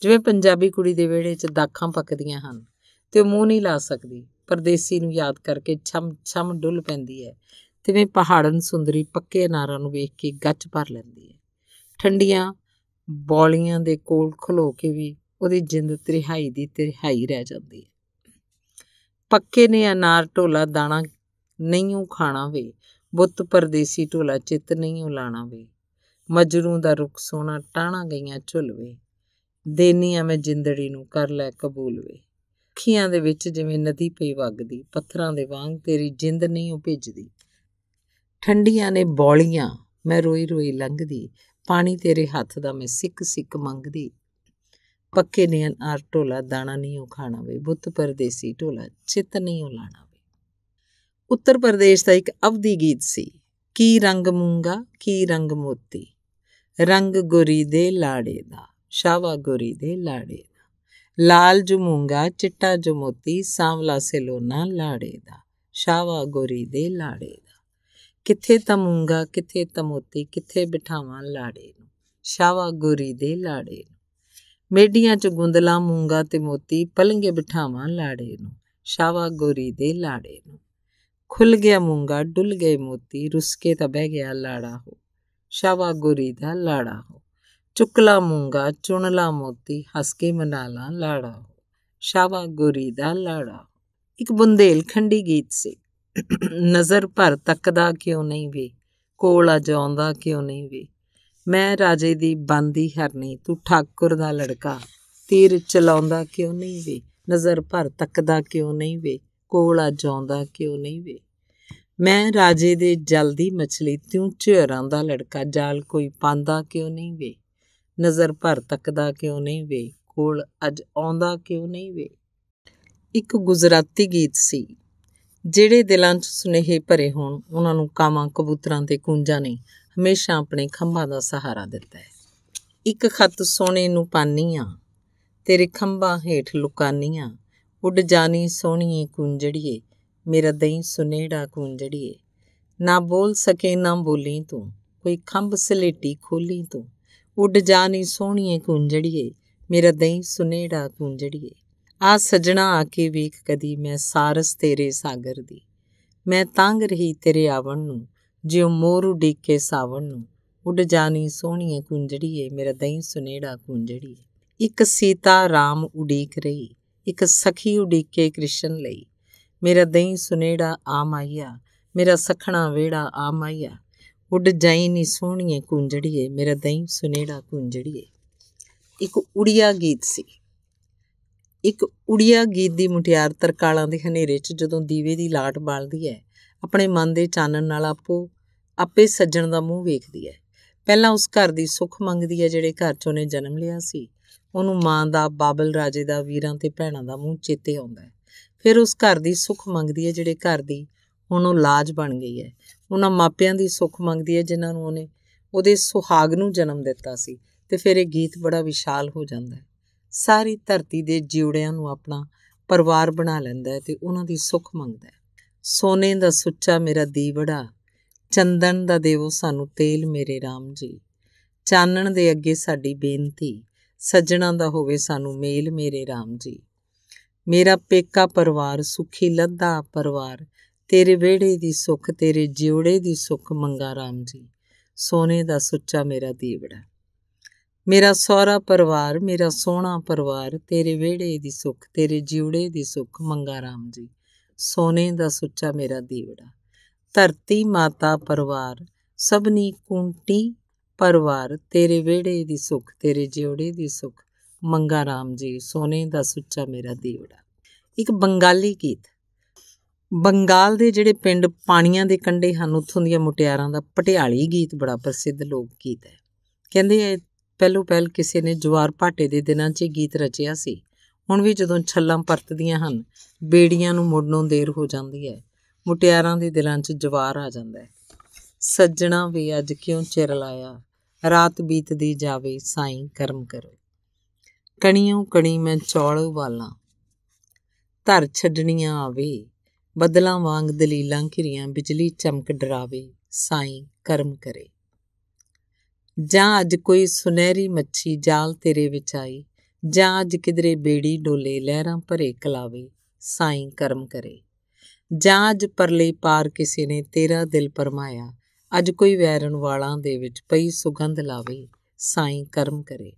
Speaker 1: ਜਿਵੇਂ ਪੰਜਾਬੀ ਕੁੜੀ ਦੇ ਵਿਹੜੇ 'ਚ ਦਾਖਾਂ ਪੱਕਦੀਆਂ ਹਨ ਤੇ ਮੂੰਹ ਨਹੀਂ ਲਾ ਸਕਦੀ ਪਰਦੇਸੀ ਨੂੰ ਯਾਦ ਕਰਕੇ ਛਮ ਛਮ ਡੁੱਲ ਪੈਂਦੀ ਹੈ ਤਿਵੇਂ ਪਹਾੜਨ ਸੁੰਦਰੀ ਪੱਕੇ ਨਾਰਾਂ ਨੂੰ ਵੇਖ ਕੇ ਗੱਜ ਭਰ ਲੈਂਦੀ ਹੈ ਠੰਡੀਆਂ ਬੌਲੀਆਂ ਦੇ ਕੋਲ ਖਲੋ ਕੇ ਵੀ ਉਹਦੀ ਜਿੰਦ ਤਰਿਹਾਈ ਦੀ ਤਰਿਹਾਈ ਰਹਿ ਜਾਂਦੀ ਹੈ ਪੱਕੇ ਨੇ ਅਨਾਰ ਢੋਲਾ ਦਾਣਾ ਨਹੀਂ ਖਾਣਾ ਵੇ ਬੁੱਤ ਪਰਦੇਸੀ ਢੋਲਾ ਚਿੱਤ ਨਹੀਂ ਉਲਾਣਾ ਵੇ ਮਜਰੂ ਦਾ ਰੁਖ ਸੋਨਾ ਟਾਣਾ ਗਈਆਂ ਝੁਲਵੇ ਦੇਨੀ ਆ ਮੈਂ ਜਿੰਦੜੀ ਨੂੰ ਕਰ ਲੈ ਕਬੂਲ ਵੇ ਅੱਖੀਆਂ ਦੇ ਵਿੱਚ ਜਿਵੇਂ ਨਦੀ ਪਈ ਵਗਦੀ ਪੱਥਰਾਂ ਦੇ ਵਾਂਗ ਤੇਰੀ ਜਿੰਦ ਨਹੀਂ ਉਹ ਭਿੱਜਦੀ ਠੰਡੀਆਂ ਨੇ ਬੌਲੀਆਂ ਮੈਂ ਰੋਈ ਰੋਈ ਲੰਘਦੀ ਪਾਣੀ ਤੇਰੇ ਹੱਥ ਦਾ ਮੈਂ ਸਿੱਕ ਸਿੱਕ ਮੰਗਦੀ ਪੱਕੇ ਨੇ ਅਨਾਰ ਢੋਲਾ ਦਾਣਾ ਨਹੀਂ ਉਹ ਖਾਣਾ ਵੇ ਬੁੱਤ ਪਰਦੇਸੀ ਢੋਲਾ ਚਿੱਤ ਨਹੀਂ ਉਹ ਲਾਣਾ ਵੇ ਉੱਤਰ ਪ੍ਰਦੇਸ਼ ਦਾ ਇੱਕ ਅਵਧੀ ਗੀਤ ਸੀ ਕੀ ਰੰਗ ਮੂੰਗਾ ਕੀ ਰੰਗ ਮੋਤੀ ਰੰਗ ਗੋਰੀ ਦੇ ਲਾੜੇ ਦਾ ਸ਼ਾਵਾ ਗੋਰੀ ਦੇ ਲਾੜੇ ਲਾਲ ਜਮੂੰਗਾ ਚਿੱਟਾ ਜਮੋਤੀ ਸਾਵਲਾ ਸੇਲੋਨਾ ਲਾੜੇ ਦਾ ਸ਼ਾਵਾ ਗੋਰੀ ਦੇ ਲਾੜੇ ਦਾ ਕਿੱਥੇ ਤਮੂੰਗਾ ਕਿੱਥੇ ਤਮੋਤੀ ਕਿੱਥੇ ਬਿਠਾਵਾਂ ਲਾੜੇ ਨੂੰ ਸ਼ਾਵਾ ਗੋਰੀ ਦੇ ਲਾੜੇ ਨੂੰ ਮੇਡੀਆਂ ਚ ਗੁੰਦਲਾ ਮੂੰਗਾ ਤੇ ਮੋਤੀ ਪਲੰਗੇ ਬਿਠਾਵਾਂ ਲਾੜੇ ਨੂੰ ਸ਼ਾਵਾ ਗੋਰੀ ਦੇ ਲਾੜੇ ਨੂੰ ਖੁੱਲ ਗਿਆ ਮੂੰਗਾ ਡੁੱਲ ਗਏ ਮੋਤੀ ਰੁਸਕੇ ਤਾਂ ਬਹਿ ਗਿਆ ਲਾੜਾ ਹੋ ਸ਼ਾਵਾ ਗੋਰੀ ਦਾ ਲਾੜਾ ਹੋ ਚੁੱਕ ਲਾ ਮੂੰਗਾ ਚੁਣ ਲਾ ਮੋਤੀ ਹੱਸ ਕੇ ਮਨਾ ਲਾ ਲਾੜਾ ਸ਼ਾਵਾ ਗੋਰੀ ਦਾ ਲਾੜਾ ਇੱਕ ਬੁੰਦੇਲਖੰਡੀ ਗੀਤ ਸੀ ਨਜ਼ਰ ਭਰ ਤੱਕਦਾ ਕਿਉਂ ਨਹੀਂ ਵੀ ਕੋਲ ਆ ਜਾਉਂਦਾ ਕਿਉਂ ਨਹੀਂ ਵੀ ਮੈਂ ਰਾਜੇ ਦੀ ਬੰਦੀ ਹਰਨੀ ਤੂੰ ਠਾਕੁਰ ਦਾ ਲੜਕਾ ਤੀਰ ਚਲਾਉਂਦਾ ਕਿਉਂ ਨਹੀਂ ਵੇ ਨਜ਼ਰ ਭਰ ਤੱਕਦਾ ਕਿਉਂ ਨਹੀਂ ਵੇ ਕੋਲ ਆ ਜਾਉਂਦਾ ਕਿਉਂ ਨਹੀਂ ਵੇ ਮੈਂ ਰਾਜੇ ਦੇ ਜਲਦੀ ਮਛਲੀ ਤੂੰ ਝੇਰਾਂ ਦਾ ਲੜਕਾ ਜਾਲ ਕੋਈ ਪਾਂਦਾ ਕਿਉਂ ਨਹੀਂ ਵੇ ਨਜ਼ਰ ਭਰ ਤੱਕਦਾ ਕਿਉਂ ਨਹੀਂ ਵੇ ਕੋਲ ਅੱਜ ਆਉਂਦਾ ਕਿਉਂ ਨਹੀਂ ਵੇ ਇੱਕ ਗੁਜਰਾਤੀ ਗੀਤ ਸੀ ਜਿਹੜੇ ਦਿਲਾਂ 'ਚ ਸੁਨੇਹੇ ਭਰੇ ਹੋਣ ਉਹਨਾਂ ਨੂੰ ਕਾਵਾਂ ਕਬੂਤਰਾਂ ਤੇ ਕੂੰਜਾਂ ਨੇ ਹਮੇਸ਼ਾ ਆਪਣੇ ਖੰਭਾਂ ਦਾ ਸਹਾਰਾ ਦਿੱਤਾ ਹੈ ਇੱਕ ਖੱਤ ਸੋਨੇ ਨੂੰ ਪਾਨੀ ਆ ਤੇਰੇ ਖੰਭਾਂ ਹੇਠ ਲੁਕਾਨੀ ਆ ਉੱਡ ਜਾਣੀ ਸੋਹਣੀਏ ਕੁੰਜੜੀਏ ਮੇਰਾ ਦਈ ਸੁਨੇੜਾ ਕੁੰਜੜੀਏ ਨਾ ਬੋਲ ਸਕੇ ਨਾ ਬੋਲੀ ਤੂੰ ਕੋਈ ਖੰਭ ਸਲੇਟੀ ਖੋਲੀ ਤੂੰ ਉੱਡ ਜਾ ਨਹੀਂ ਸੋਹਣੀਏ ਕੁੰਜੜੀਏ ਮੇਰਾ ਦਹੀਂ ਸੁਨੇੜਾ ਕੁੰਜੜੀਏ ਆ ਸਜਣਾ ਆ ਕੇ ਵੇਖ ਕਦੀ ਮੈਂ ਸਾਰਸ ਤੇਰੇ ਸਾਗਰ ਦੀ ਮੈਂ ਤੰਗ ਰਹੀ ਤੇਰੇ ਆਵਣ ਨੂੰ ਜਿਉ ਮੋਰ ਉਡੀਕ ਕੇ ਸਾਵਣ ਨੂੰ ਉੱਡ ਜਾਣੀ ਸੋਹਣੀਏ ਕੁੰਜੜੀਏ ਮੇਰਾ ਦਹੀਂ ਸੁਨੇੜਾ ਕੁੰਜੜੀਏ ਇੱਕ ਸੀਤਾ ਰਾਮ ਉਡੀਕ ਰਹੀ ਇੱਕ ਸਖੀ ਉਡੀਕ ਕੇ ਕ੍ਰਿਸ਼ਨ ਲਈ ਮੇਰਾ ਦਹੀਂ ਸੁਨੇੜਾ ਆ ਮਾਈਆ ਮੇਰਾ ਸਖਣਾ ਵੇੜਾ ਆ ਮਾਈਆ ਉੱਡ ਜਾਈ ਨੀ ਸੋਹਣੀਏ ਕੁੰਜੜੀਏ ਮੇਰਾ ਦਈ ਸੁਨੇੜਾ ਕੁੰਜੜੀਏ ਇੱਕ ਉੜੀਆ ਗੀਤ ਸੀ ਇੱਕ ਉੜੀਆ ਗੀਤ ਦੀ ਮੁਟਿਆਰ ਤਰਕਾਲਾਂ ਦੇ ਹਨੇਰੇ 'ਚ ਜਦੋਂ ਦੀਵੇ ਦੀ ਲਾਟ ਬਾਲਦੀ ਹੈ ਆਪਣੇ ਮਨ ਦੇ ਚਾਨਣ ਨਾਲ ਆਪੋ ਆਪੇ ਸੱਜਣ ਦਾ ਮੂੰਹ ਵੇਖਦੀ ਹੈ ਪਹਿਲਾਂ ਉਸ ਘਰ ਦੀ ਸੁੱਖ ਮੰਗਦੀ ਹੈ ਜਿਹੜੇ ਘਰ 'ਚ ਉਹਨੇ ਜਨਮ ਲਿਆ ਸੀ ਉਹਨੂੰ ਮਾਂ ਦਾ ਬਾਬਲ ਰਾਜੇ ਦਾ ਵੀਰਾਂ ਤੇ ਭੈਣਾਂ ਦਾ ਮੂੰਹ ਚੇਤੇ ਆਉਂਦਾ ਹੈ ਫਿਰ ਉਸ ਘਰ ਦੀ ਸੁੱਖ ਮੰਗਦੀ ਹੈ ਜਿਹੜੇ ਘਰ ਦੀ ਹੁਣ ਉਹ ਲਾਜ ਬਣ ਗਈ ਹੈ ਉਹਨਾਂ ਮਾਪਿਆਂ ਦੀ ਸੁੱਖ ਮੰਗਦੀ ਹੈ ਜਿਨ੍ਹਾਂ ਨੂੰ ਉਹਨੇ ਉਹਦੇ ਸੁਹਾਗ ਨੂੰ ਜਨਮ ਦਿੱਤਾ ਸੀ ਤੇ ਫਿਰ ਇਹ ਗੀਤ ਬੜਾ ਵਿਸ਼ਾਲ ਹੋ ਜਾਂਦਾ ਹੈ ਸਾਰੀ ਧਰਤੀ ਦੇ ਜੀਵੜਿਆਂ ਨੂੰ ਆਪਣਾ ਪਰਿਵਾਰ ਬਣਾ ਲੈਂਦਾ ਹੈ ਤੇ ਉਹਨਾਂ ਦੀ ਸੁੱਖ ਮੰਗਦਾ ਹੈ ਸੋਨੇ ਦਾ ਸੁੱਚਾ ਮੇਰਾ ਦੀਵੜਾ ਚੰਦਨ ਦਾ ਦੇਵੋ ਸਾਨੂੰ ਤੇਲ ਮੇਰੇ RAM ਜੀ ਚਾਨਣ ਦੇ ਅੱਗੇ ਸਾਡੀ ਬੇਨਤੀ ਸੱਜਣਾ ਦਾ ਹੋਵੇ ਸਾਨੂੰ ਮੇਲ ਮੇਰੇ RAM ਜੀ ਮੇਰਾ ਪੇਕਾ ਪਰਿਵਾਰ ਸੁਖੀ ਲੱਦਾ ਪਰਿਵਾਰ ਤੇਰੇ ਵਿਹੜੇ ਦੀ ਸੁੱਖ ਤੇਰੇ ਜਿਉੜੇ ਦੀ ਸੁੱਖ ਮੰਗਾ RAM ਜੀ ਸੋਨੇ ਦਾ ਸੁੱਚਾ ਮੇਰਾ ਦੀਵੜਾ ਮੇਰਾ ਸਹੁਰਾ ਪਰਿਵਾਰ ਮੇਰਾ ਸੋਹਣਾ ਪਰਿਵਾਰ ਤੇਰੇ ਵਿਹੜੇ ਦੀ ਸੁੱਖ ਤੇਰੇ ਜਿਉੜੇ ਦੀ ਸੁੱਖ ਮੰਗਾ RAM ਜੀ ਸੋਨੇ ਦਾ ਸੁੱਚਾ ਮੇਰਾ ਦੀਵੜਾ ਧਰਤੀ ਮਾਤਾ ਪਰਿਵਾਰ ਸਭਨੀ ਕੁੰਟੀ ਪਰਿਵਾਰ ਤੇਰੇ ਵਿਹੜੇ ਦੀ ਸੁੱਖ ਤੇਰੇ ਜਿਉੜੇ ਦੀ ਸੁੱਖ ਮੰਗਾ RAM ਜੀ ਸੋਨੇ ਦਾ ਸੁੱਚਾ ਮੇਰਾ ਦੀਵੜਾ ਇੱਕ ਬੰਗਾਲੀ ਗੀਤ ਬੰਗਾਲ ਦੇ ਜਿਹੜੇ ਪਿੰਡ ਪਾਣੀਆਂ ਦੇ ਕੰਢੇ ਹਨ ਉੱਥੋਂ ਦੀਆਂ ਮੁਟਿਆਰਾਂ ਦਾ ਪਟਿਆਲੀ ਗੀਤ ਬੜਾ ਪ੍ਰਸਿੱਧ ਲੋਕ ਗੀਤ ਹੈ ਕਹਿੰਦੇ ਪਹਿਲੋ ਪਹਿਲ ਕਿਸੇ ਨੇ ਜਵਾਰ ਭਾਟੇ ਦੇ ਦਿਨਾਂ 'ਚ ਗੀਤ ਰਚਿਆ ਸੀ ਹੁਣ ਵੀ ਜਦੋਂ ਛੱਲਾਂ ਪਰਤਦੀਆਂ ਹਨ ਬੇੜੀਆਂ ਨੂੰ ਮੋੜਨੋਂ ਦੇਰ ਹੋ ਜਾਂਦੀ ਹੈ ਮੁਟਿਆਰਾਂ ਦੇ ਦਿਲਾਂ 'ਚ ਜਵਾਰ ਆ ਜਾਂਦਾ ਹੈ ਸੱਜਣਾ ਵੀ ਅੱਜ ਕਿਉਂ ਚਿਰ ਲਾਇਆ ਰਾਤ ਬੀਤਦੀ ਜਾਵੇ ਸਾਈਂ ਕਰਮ ਕਰੋ ਕਣੀਆਂ ਕਣੀ ਮੈਂ ਚੌਲ ਉਬਾਲਾਂ ਧਰ ਛੱਡਣੀਆਂ ਆਵੇ ਬਦਲਾ ਵਾਂਗ ਦਲੀਲਾਂ ਘਿਰੀਆਂ ਬਿਜਲੀ ਚਮਕ ਡਰਾਵੇ ਸਾਈਂ ਕਰਮ ਕਰੇ ਜਾਂ ਅੱਜ ਕੋਈ ਸੁਨਹਿਰੀ ਮੱਛੀ ਜਾਲ ਤੇਰੇ ਵਿੱਚ ਆਈ ਜਾਂ ਅੱਜ ਕਿਧਰੇ ਬੇੜੀ ਡੋਲੇ ਲਹਿਰਾਂ ਭਰੇ ਕਲਾਵੇ ਸਾਈਂ ਕਰਮ ਕਰੇ ਜਾਂ ਅੱਜ ਪਰਲੇ ਪਾਰ ਕਿਸੇ ਨੇ ਤੇਰਾ ਦਿਲ ਪਰਮਾਇਆ ਅੱਜ ਕੋਈ ਵੈਰਨ ਵਾਲਾਂ ਦੇ ਵਿੱਚ ਪਈ ਸੁਗੰਧ ਲਾਵੇ ਸਾਈਂ ਕਰਮ ਕਰੇ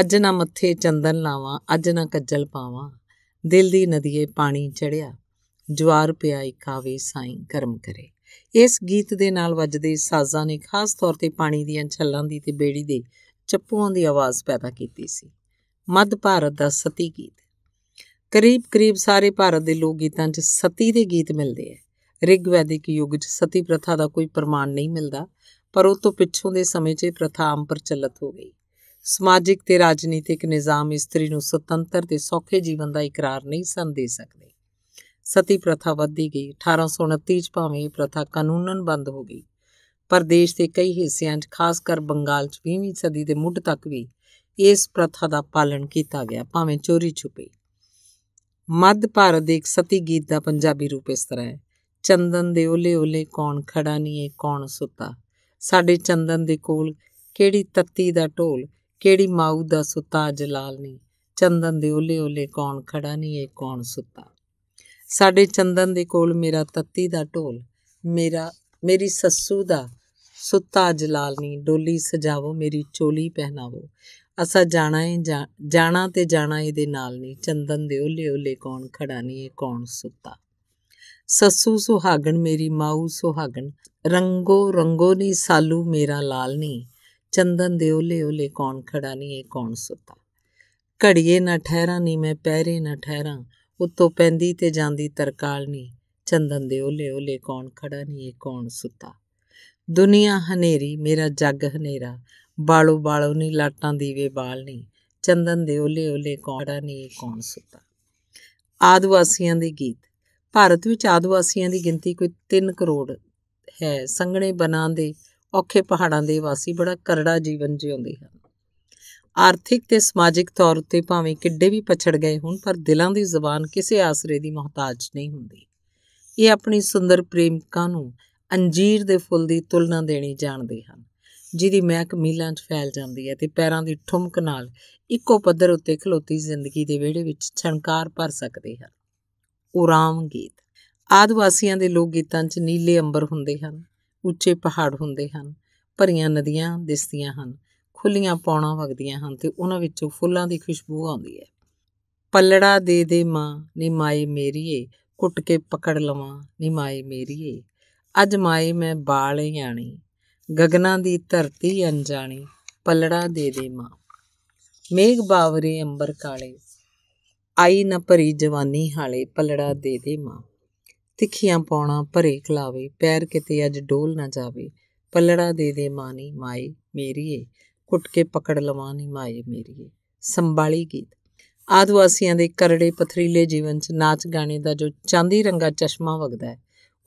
Speaker 1: ਅੱਜ ਨਾ ਮੱਥੇ ਚੰਦਨ ਲਾਵਾਂ ਅੱਜ ਨਾ ਕੱਜਲ ਪਾਵਾਂ ਦਿਲ ਦੀ ਨਦੀਏ ਪਾਣੀ ਚੜਿਆ ਜਵਾਰ ਪਿਆਈ ਕਾਵੇ ਸਾਈਂ ਕਰਮ ਕਰੇ ਇਸ ਗੀਤ ਦੇ ਨਾਲ ਵੱਜਦੇ ਸਾਜ਼ਾਂ ਨੇ ਖਾਸ ਤੌਰ ਤੇ ਪਾਣੀ ਦੀਆਂ ਛੱਲਾਂ ਦੀ ਤੇ ਬੇੜੀ ਦੇ ਚੱਪੂਆਂ ਦੀ ਆਵਾਜ਼ ਪੈਦਾ ਕੀਤੀ ਸੀ ਮੱਧ ਭਾਰਤ ਦਾ ਸਤੀ ਗੀਤ ਕਰੀਬ ਕਰੀਬ ਸਾਰੇ ਭਾਰਤ ਦੇ ਲੋਕ ਗੀਤਾਂ 'ਚ ਸਤੀ ਦੇ ਗੀਤ ਮਿਲਦੇ ਐ ਰਿਗਵੈਦਿਕ ਯੁੱਗ 'ਚ ਸਤੀ ਪ੍ਰਥਾ ਦਾ ਕੋਈ ਪ੍ਰਮਾਣ ਨਹੀਂ ਮਿਲਦਾ ਪਰ ਉਹ ਤੋਂ ਪਿੱਛੋਂ ਦੇ ਸਮੇਂ 'ਚ ਇਹ ਪ੍ਰਥਾ ਆਮ ਪ੍ਰਚਲਿਤ ਹੋ ਗਈ ਸਮਾਜਿਕ ਤੇ ਰਾਜਨੀਤਿਕ ਨਿਜ਼ਾਮ ਇਸਤਰੀ ਨੂੰ ਸੁਤੰਤਰ ਤੇ ਸੌਖੇ ਜੀਵਨ ਦਾ ਇਕਰਾਰ ਨਹੀਂ ਸੰਦੇ ਸਕਦੇ ਸਤੀ ਪ੍ਰਥਾ ਵੱਧਦੀ ਗਈ 1829 ਚ ਭਾਵੇਂ ਇਹ ਪ੍ਰਥਾ ਕਾਨੂੰਨਨ ਬੰਦ ਹੋ ਗਈ ਪਰ ਦੇਸ਼ ਦੇ ਕਈ ਹਿੱਸਿਆਂ 'ਚ ਖਾਸ ਕਰ ਬੰਗਾਲ 'ਚ 20ਵੀਂ ਸਦੀ ਦੇ ਮੁੱਢ ਤੱਕ ਵੀ ਇਸ ਪ੍ਰਥਾ ਦਾ ਪਾਲਣ ਕੀਤਾ ਗਿਆ ਭਾਵੇਂ ਚੋਰੀ ਛੁਪੇ ਮੱਧ ਭਾਰਤ ਦੇ ਇੱਕ ਸਤੀ ਗੀਤ ਦਾ ਪੰਜਾਬੀ ਰੂਪ ਇਸ ਤਰ੍ਹਾਂ ਹੈ ਚੰਦਨ ਦੇ ਓਲੇ ਓਲੇ ਕੌਣ ਖੜਾ ਨਹੀਂ ਏ ਕੌਣ ਸੁੱਤਾ ਸਾਡੇ ਚੰਦਨ ਦੇ ਕੋਲ ਕਿਹੜੀ ਤੱਤੀ ਦਾ ਢੋਲ ਕਿਹੜੀ ਮਾਊ ਦਾ ਸੁੱਤਾ ਜਲਾਲ ਨਹੀਂ ਚੰਦਨ ਦੇ ਓਲੇ ਓਲੇ ਕੌਣ ਖੜਾ ਨਹੀਂ ਏ ਕੌਣ ਸੁੱਤਾ ਸਾਡੇ ਚੰਦਨ ਦੇ ਕੋਲ ਮੇਰਾ ਤੱਤੀ ਦਾ ਢੋਲ ਮੇਰਾ ਮੇਰੀ ਸੱਸੂ ਦਾ ਸੁੱਤਾ ਜਲਾਲਨੀ ਡੋਲੀ ਸਜਾਵੋ ਮੇਰੀ ਚੋਲੀ ਪਹਿਨਾਵੋ ਅਸਾ ਜਾਣਾ ਹੈ ਜਾਣਾ ਤੇ ਜਾਣਾ ਇਹਦੇ ਨਾਲ ਨਹੀਂ ਚੰਦਨ ਦੇ ਓਲੇ ਓਲੇ ਕੌਣ ਖੜਾ ਨਹੀਂ ਇਹ ਕੌਣ ਸੁੱਤਾ ਸੱਸੂ ਸੁਹਾਗਣ ਮੇਰੀ ਮਾਊ ਸੁਹਾਗਣ ਰੰਗੋ ਰੰਗੋ ਨਹੀਂ ਸਾਲੂ ਮੇਰਾ ਲਾਲ ਨਹੀਂ ਚੰਦਨ ਦੇ ਓਲੇ ਓਲੇ ਕੌਣ ਖੜਾ ਨਹੀਂ ਇਹ ਕੌਣ ਸੁੱਤਾ ਘੜੀਏ ਨਾ ਠਹਿਰਾਂ ਨਹੀਂ ਮੈਂ ਪਹਿਰੇ ਨਾ ਠਹਿਰਾਂ ਉੱਤੋਂ ਪੈਂਦੀ ਤੇ ਜਾਂਦੀ ਤਰਕਾਲ ਨਹੀਂ ਚੰਦਨ ਦੇ ਓਲੇ ਓਲੇ ਕੌਣ ਖੜਾ ਨਹੀਂ ਇਹ ਕੌਣ ਸੁੱਤਾ ਦੁਨੀਆ ਹਨੇਰੀ ਮੇਰਾ ਜੱਗ ਹਨੇਰਾ ਬਾਲੋ ਬਾਲੋ ਨਹੀਂ ਲਾਟਾਂ ਦੀਵੇ ਬਾਲ ਨਹੀਂ ਚੰਦਨ ਦੇ ਓਲੇ ਓਲੇ ਕੌੜਾ ਨਹੀਂ ਇਹ ਕੌਣ ਸੁੱਤਾ ਆਦਿਵਾਸੀਆਂ ਦੇ ਗੀਤ ਭਾਰਤ ਵਿੱਚ ਆਦਿਵਾਸੀਆਂ ਦੀ ਗਿਣਤੀ ਕੋਈ 3 ਕਰੋੜ ਹੈ ਸੰਘਣੇ ਬਨਾਂ ਦੇ ਔਖੇ ਪਹਾੜਾਂ ਦੇ ਵਾਸੀ ਬੜਾ ਕਰੜਾ ਜੀਵਨ ਜਿਉਂਦੇ ਹਨ ਆਰਥਿਕ ਤੇ ਸਮਾਜਿਕ ਤੌਰ ਤੇ ਭਾਵੇਂ ਕਿੱਡੇ ਵੀ ਪਛੜ ਗਏ ਹੋਣ ਪਰ ਦਿਲਾਂ ਦੀ ਜ਼ੁਬਾਨ ਕਿਸੇ ਆਸਰੇ ਦੀ ਮਹਤਾਜ ਨਹੀਂ ਹੁੰਦੀ ਇਹ ਆਪਣੀ ਸੁੰਦਰ ਪ੍ਰੇਮਿਕਾ ਨੂੰ ਅੰਜੀਰ ਦੇ ਫੁੱਲ ਦੀ ਤੁਲਨਾ ਦੇਣੀ ਜਾਣਦੇ ਹਨ ਜਿਹਦੀ ਮਹਿਕ ਮੀਲਾਂ 'ਚ ਫੈਲ ਜਾਂਦੀ ਹੈ ਤੇ ਪੈਰਾਂ ਦੀ ਠੁਮਕ ਨਾਲ ਇੱਕੋ ਪੱਧਰ ਉੱਤੇ ਖਲੋਤੀ ਜ਼ਿੰਦਗੀ ਦੇ ਵਿਹੜੇ ਵਿੱਚ ਛਣਕਾਰ ਭਰ ਸਕਦੇ ਹਨ ਉਰਾਮ ਗੀਤ ਆਦਿਵਾਸੀਆਂ ਦੇ ਲੋਕ ਗੀਤਾਂ 'ਚ ਨੀਲੇ ਅੰਬਰ ਹੁੰਦੇ ਹਨ ਉੱਚੇ ਪਹਾੜ ਹੁੰਦੇ ਹਨ ਭਰੀਆਂ ਨਦੀਆਂ ਦਿਸਦੀਆਂ ਹਨ ਖੁੱਲੀਆਂ ਪੌਣਾ ਵਗਦੀਆਂ ਹਨ ਤੇ ਉਹਨਾਂ ਵਿੱਚੋਂ ਫੁੱਲਾਂ ਦੀ ਖੁਸ਼ਬੂ ਆਉਂਦੀ ਹੈ ਪੱਲੜਾ ਦੇ ਦੇ ਮਾਂ ਨੀ ਮਾਈ ਮੇਰੀਏ ਕੁੱਟ ਕੇ ਪਕੜ ਲਵਾਂ ਨੀ ਮਾਈ ਮੇਰੀਏ ਅੱਜ ਮਾਈ ਮੈਂ ਬਾਲ ਆਣੀ ਗਗਨਾਂ ਦੀ ਧਰਤੀ ਅਣਜਾਣੀ ਪੱਲੜਾ ਦੇ ਦੇ ਮਾਂ ਮੇਘ ਬਾਵਰੇ ਅੰਬਰ ਕਾਲੇ ਆਈ ਨਾ ਭਰੀ ਜਵਾਨੀ ਹਾਲੇ ਪੱਲੜਾ ਦੇ ਦੇ ਮਾਂ ਤਿੱਖੀਆਂ ਪੌਣਾ ਭਰੇ ਖਲਾਵੇ ਪੈਰ ਕਿਤੇ ਅੱਜ ਡੋਲ ਨਾ ਜਾਵੇ ਪੱਲੜਾ ਦੇ ਦੇ ਮਾਂ ਨੀ ਮਾਈ ਮੇਰੀਏ ਕੁੱਟ ਕੇ ਪਕੜ ਲਵਾਂ ਨੀ ਮਾਏ ਮੇਰੀਏ ਸੰਭਾਲੀ ਗੀਤ ਆਦਿਵਾਸੀਆਂ ਦੇ ਕਰੜੇ ਪਥਰੀਲੇ ਜੀਵਨ 'ਚ ਨਾਚ ਗਾਣੇ ਦਾ ਜੋ ਚਾਂਦੀ ਰੰਗਾ ਚਸ਼ਮਾ ਵਗਦਾ ਹੈ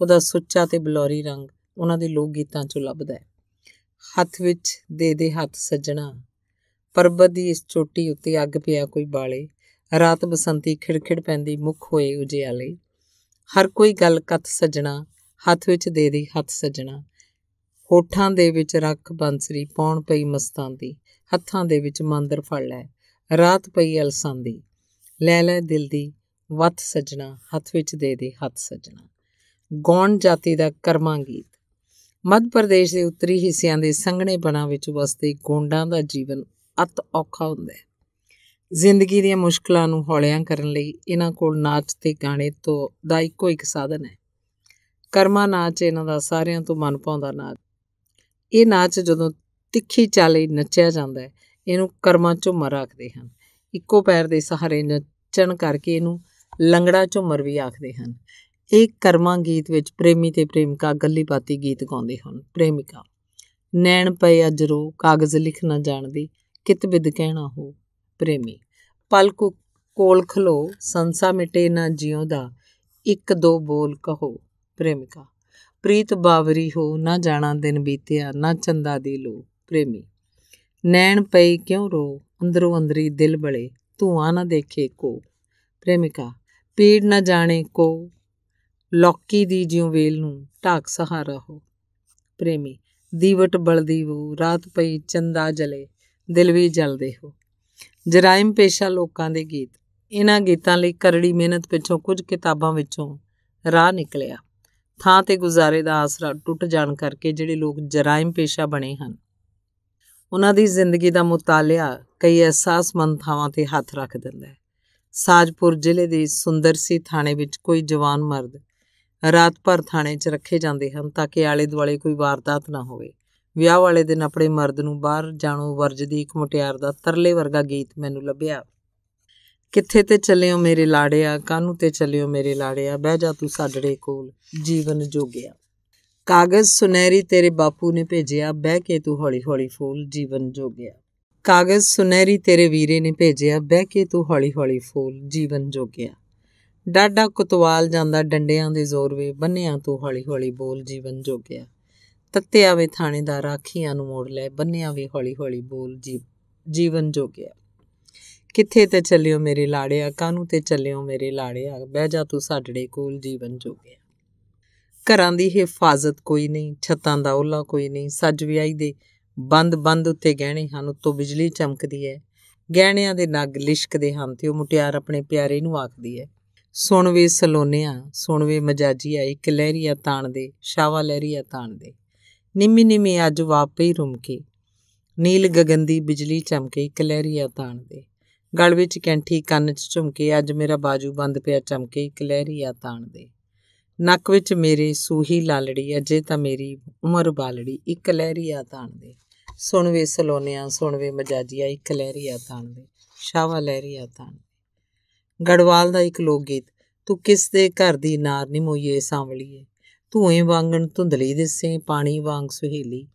Speaker 1: ਉਹਦਾ ਸੁੱਚਾ ਤੇ ਬਲੌਰੀ ਰੰਗ ਉਹਨਾਂ ਦੇ ਲੋਕ ਗੀਤਾਂ 'ਚੋਂ ਲੱਭਦਾ ਹੈ ਹੱਥ ਵਿੱਚ ਦੇ ਦੇ ਹੱਥ ਸੱਜਣਾ ਪਰਬਤ ਦੀ ਇਸ ਚੋਟੀ ਉੱਤੇ ਅੱਗ ਪਿਆ ਕੋਈ ਬਾਲੇ ਰਾਤ ਬਸੰਤੀ ਖਿੜਖਿੜ ਪੈਂਦੀ ਮੁੱਖ ਹੋਏ ਉਜਿਆਲੇ ਹਰ ਕੋਈ ਗੱਲ ਕਤ ਸੱਜਣਾ ਹੱਥ ਵਿੱਚ ਦੇ ਦੇ ਹੱਥ ਸੱਜਣਾ ਹੋਠਾਂ ਦੇ ਵਿੱਚ ਰੱਖ ਬੰਸਰੀ ਪਾਉਣ ਪਈ ਮਸਤਾਂ ਦੀ ਹੱਥਾਂ ਦੇ ਵਿੱਚ ਮੰਦਰ ਫੜ ਲੈ ਰਾਤ ਪਈ ਅਲਸਾਂ ਦੀ ਲੈ ਲੈ ਦਿਲ ਦੀ ਵੱਤ ਸਜਣਾ ਹੱਥ ਵਿੱਚ ਦੇ ਦੇ ਹੱਥ ਸਜਣਾ ਗੌਣ ਜਾਤੀ ਦਾ ਕਰਮਾ ਗੀਤ ਮੱਧ ਪ੍ਰਦੇਸ਼ ਦੇ ਉੱਤਰੀ ਹਿੱਸਿਆਂ ਦੇ ਸੰਘਣੇ ਬਣਾ ਵਿੱਚ ਵਸਦੇ ਗੋਂਡਾਂ ਦਾ ਜੀਵਨ ਅਤ ਔਖਾ ਹੁੰਦਾ ਹੈ ਜ਼ਿੰਦਗੀ ਦੀਆਂ ਮੁਸ਼ਕਲਾਂ ਨੂੰ ਹੌਲਿਆਂ ਕਰਨ ਲਈ ਇਹਨਾਂ ਕੋਲ ਨਾਚ ਤੇ ਗਾਣੇ ਤੋਂ ਦਾ ਇੱਕੋ ਇੱਕ ਸਾਧਨ ਹੈ ਕਰਮਾ ਨਾਚ ਇਹਨਾਂ ਦਾ ਸਾਰਿਆਂ ਤੋਂ ਮਨ ਪਾਉਂਦਾ ਨਾਚ ਇਹ ਨਾਚ ਜਦੋਂ ਤਿੱਖੀ ਚਾਲੇ ਨੱਚਿਆ ਜਾਂਦਾ ਹੈ ਇਹਨੂੰ ਕਰਮਾ ਝੁੰਮਰ ਆਖਦੇ ਹਨ ਇੱਕੋ ਪੈਰ ਦੇ ਸਹਾਰੇ ਨੱਚਣ ਕਰਕੇ ਇਹਨੂੰ ਲੰਗੜਾ ਝੁੰਮਰ ਵੀ ਆਖਦੇ ਹਨ ਇਹ ਕਰਮਾ ਗੀਤ ਵਿੱਚ ਪ੍ਰੇਮੀ ਤੇ ਪ੍ਰੇਮਿਕਾ ਗੱਲੀ ਬਾਤੀ ਗੀਤ ਗਾਉਂਦੇ ਹਨ ਪ੍ਰੇਮਿਕਾ ਨੈਣ ਪਏ ਅਜਰੋ ਰੋ ਕਾਗਜ਼ ਲਿਖ ਨਾ ਜਾਣਦੀ ਕਿਤ ਵਿਦ ਕਹਿਣਾ ਹੋ ਪ੍ਰੇਮੀ ਪਲ ਕੋ ਕੋਲ ਖਲੋ ਸੰਸਾ ਮਿਟੇ ਨਾ ਜਿਉਂਦਾ ਇੱਕ ਦੋ ਬੋਲ ਕਹੋ ਪ੍ਰੇਮਿਕਾ ਪ੍ਰੀਤ ਬਾਵਰੀ ਹੋ ਨਾ ਜਾਣਾ ਦਿਨ ਬੀਤਿਆ ਨਾ ਚੰਦਾ ਦੀ ਲੋ ਪ੍ਰੇਮੀ ਨੈਣ ਪਈ ਕਿਉਂ ਰੋ ਅੰਦਰੋਂ ਅੰਦਰੀ ਦਿਲ ਬਲੇ ਧੂਆ ਨਾ ਦੇਖੇ ਕੋ ਪ੍ਰੇਮਿਕਾ ਪੀੜ ਨਾ ਜਾਣੇ ਕੋ ਲੋਕੀ ਦੀ ਜਿਉ ਵੇਲ ਨੂੰ ਢਾਕ ਸਹਾਰਾ ਹੋ ਪ੍ਰੇਮੀ ਦੀਵਟ ਬਲਦੀ ਵੋ ਰਾਤ ਪਈ ਚੰਦਾ ਜਲੇ ਦਿਲ ਵੀ ਜਲਦੇ ਹੋ ਜਰਾਇਮ ਪੇਸ਼ਾ ਲੋਕਾਂ ਦੇ ਗੀਤ ਇਹਨਾਂ ਗੀਤਾਂ ਲਈ ਕਰੜੀ ਮਿਹਨਤ ਪਿੱਛੋਂ ਕੁਝ ਕਿਤਾਬਾਂ ਵਿੱਚੋਂ ਰਾਹ ਨਿਕਲਿਆ ਥਾਂ ਤੇ ਗੁਜ਼ਾਰੇ ਦਾ ਆਸਰਾ ਟੁੱਟ ਜਾਣ ਕਰਕੇ ਜਿਹੜੇ ਲੋਕ ਜਰਾਇਮ ਪੇਸ਼ਾ ਬਣੇ ਹਨ ਉਹਨਾਂ ਦੀ ਜ਼ਿੰਦਗੀ ਦਾ ਮੁਤਾਲਿਆ ਕਈ ਅਹਿਸਾਸਮੰਦ ਥਾਵਾਂ ਤੇ ਹੱਥ ਰੱਖ ਦਿੰਦਾ ਹੈ ਸਾਜਪੁਰ ਜ਼ਿਲ੍ਹੇ ਦੇ ਸੁੰਦਰਸੀ ਥਾਣੇ ਵਿੱਚ ਕੋਈ ਜਵਾਨ ਮਰਦ ਰਾਤ ਭਰ ਥਾਣੇ 'ਚ ਰੱਖੇ ਜਾਂਦੇ ਹਨ ਤਾਂ ਕਿ ਆਲੇ ਦੁਆਲੇ ਕੋਈ ਵਾਰਦਾਤ ਨਾ ਹੋਵੇ ਵਿਆਹ ਵਾਲੇ ਦਿਨ ਆਪਣੇ ਮਰਦ ਨੂੰ ਬਾਹਰ ਜਾਣੋਂ ਵਰਜਦੀ ਇੱਕ ਮੁਟਿਆਰ ਦਾ ਤਰਲੇ ਵਰਗਾ ਗੀਤ ਮੈਨੂੰ ਲੱਭਿਆ ਕਿੱਥੇ ਤੇ ਚੱਲਿਓ ਮੇਰੇ ਲਾੜਿਆ ਕਾਹਨੂੰ ਤੇ ਚੱਲਿਓ ਮੇਰੇ ਲਾੜਿਆ ਬਹਿ ਜਾ ਤੂੰ ਸਾਡੜੇ ਕੋਲ ਜੀਵਨ ਜੋਗਿਆ ਕਾਗਜ਼ ਸੁਨਹਿਰੀ ਤੇਰੇ ਬਾਪੂ ਨੇ ਭੇਜਿਆ ਬਹਿ ਕੇ ਤੂੰ ਹੌਲੀ-ਹੌਲੀ ਫੂਲ ਜੀਵਨ ਜੋਗਿਆ ਕਾਗਜ਼ ਸੁਨਹਿਰੀ ਤੇਰੇ ਵੀਰੇ ਨੇ ਭੇਜਿਆ ਬਹਿ ਕੇ ਤੂੰ ਹੌਲੀ-ਹੌਲੀ ਫੂਲ ਜੀਵਨ ਜੋਗਿਆ ਡਾਡਾ ਕੁਤਵਾਲ ਜਾਂਦਾ ਡੰਡਿਆਂ ਦੇ ਜ਼ੋਰ ਵੇ ਬੰਨਿਆਂ ਤੂੰ ਹੌਲੀ-ਹੌਲੀ ਬੋਲ ਜੀਵਨ ਜੋਗਿਆ ਤੱਤਿਆ ਵੇ ਥਾਣੇਦਾਰ ਆਖੀਆਂ ਨੂੰ ਮੋੜ ਲੈ ਬੰਨਿਆਂ ਵੇ ਹੌਲੀ-ਹੌਲੀ ਬੋਲ ਜੀਵਨ ਜੋਗਿਆ ਕਿੱਥੇ ਤੇ ਚੱਲਿਓ ਮੇਰੇ ਲਾੜਿਆ ਕਾਹਨੂੰ ਤੇ ਚੱਲਿਓ ਮੇਰੇ ਲਾੜਿਆ ਬਹਿ ਜਾ ਤੂੰ ਸਾਡੇ ਕੋਲ ਜੀਵਨ ਜੋਗਿਆ ਘਰਾਂ ਦੀ ਹਿਫਾਜ਼ਤ ਕੋਈ ਨਹੀਂ ਛੱਤਾਂ ਦਾ ਉਹਲਾ ਕੋਈ ਨਹੀਂ ਸੱਜ ਵਿਆਹੀ ਦੇ ਬੰਦ ਬੰਦ ਉੱਤੇ ਗਹਿਣੇ ਹਨ ਉੱਤੋਂ ਬਿਜਲੀ ਚਮਕਦੀ ਹੈ ਗਹਿਣਿਆਂ ਦੇ ਨਗ ਲਿਸ਼ਕਦੇ ਹਨ ਤੇ ਉਹ ਮੁਟਿਆਰ ਆਪਣੇ ਪਿਆਰੇ ਨੂੰ ਆਖਦੀ ਹੈ ਸੁਣ ਵੇ ਸਲੋਨਿਆ ਸੁਣ ਵੇ ਮਜਾਜੀਆ ਇੱਕ ਲਹਿਰੀਆ ਤਾਣ ਦੇ ਸ਼ਾਵਾ ਲਹਿਰੀਆ ਤਾਣ ਦੇ ਨਿੰਮੀ ਨਿੰਮੀ ਅੱਜ ਵਾਪੇ ਰੁਮਕੇ ਨੀਲ ਗਗਨ ਦੀ ਬਿਜਲੀ ਚਮਕੇ ਇੱਕ ਲਹਿਰੀਆ ਤਾਣ ਦੇ ਗਲ ਵਿੱਚ ਕੈਂਠੀ ਕੰਨ 'ਚ ਝੁਮਕੇ ਅੱਜ ਮੇਰਾ ਬਾਜੂ ਬੰਦ ਪਿਆ ਚਮਕੇ ਕਲਹਿਰੀ ਆ ਤਾਣ ਦੇ ਨੱਕ ਵਿੱਚ ਮੇਰੇ ਸੂਹੀ ਲਾਲੜੀ ਅਜੇ ਤਾਂ ਮੇਰੀ ਉਮਰ ਬਾਲੜੀ ਇੱਕ ਲਹਿਰੀ ਆ ਤਾਣ ਦੇ ਸੁਣ ਵੇ ਸਲੋਨਿਆਂ ਸੁਣ ਵੇ ਮਜਾਜੀਆਂ ਇੱਕ ਲਹਿਰੀ ਆ ਤਾਣ ਦੇ ਸ਼ਾਵਾ ਲਹਿਰੀ ਆ ਤਾਣ ਦੇ ਗੜਵਾਲ ਦਾ ਇੱਕ ਲੋਕ ਗੀਤ ਤੂੰ ਕਿਸ ਦੇ ਘਰ ਦੀ ਨਾਰ ਨਹੀਂ ਮੋਈਏ ਸਾਂਵਲੀਏ ਧੂਏ ਵਾਂਗਣ ਧੁੰਦਲੀ ਦਿਸੇ ਪਾਣੀ ਵਾਂਗ ਸੁਹੇਲੀ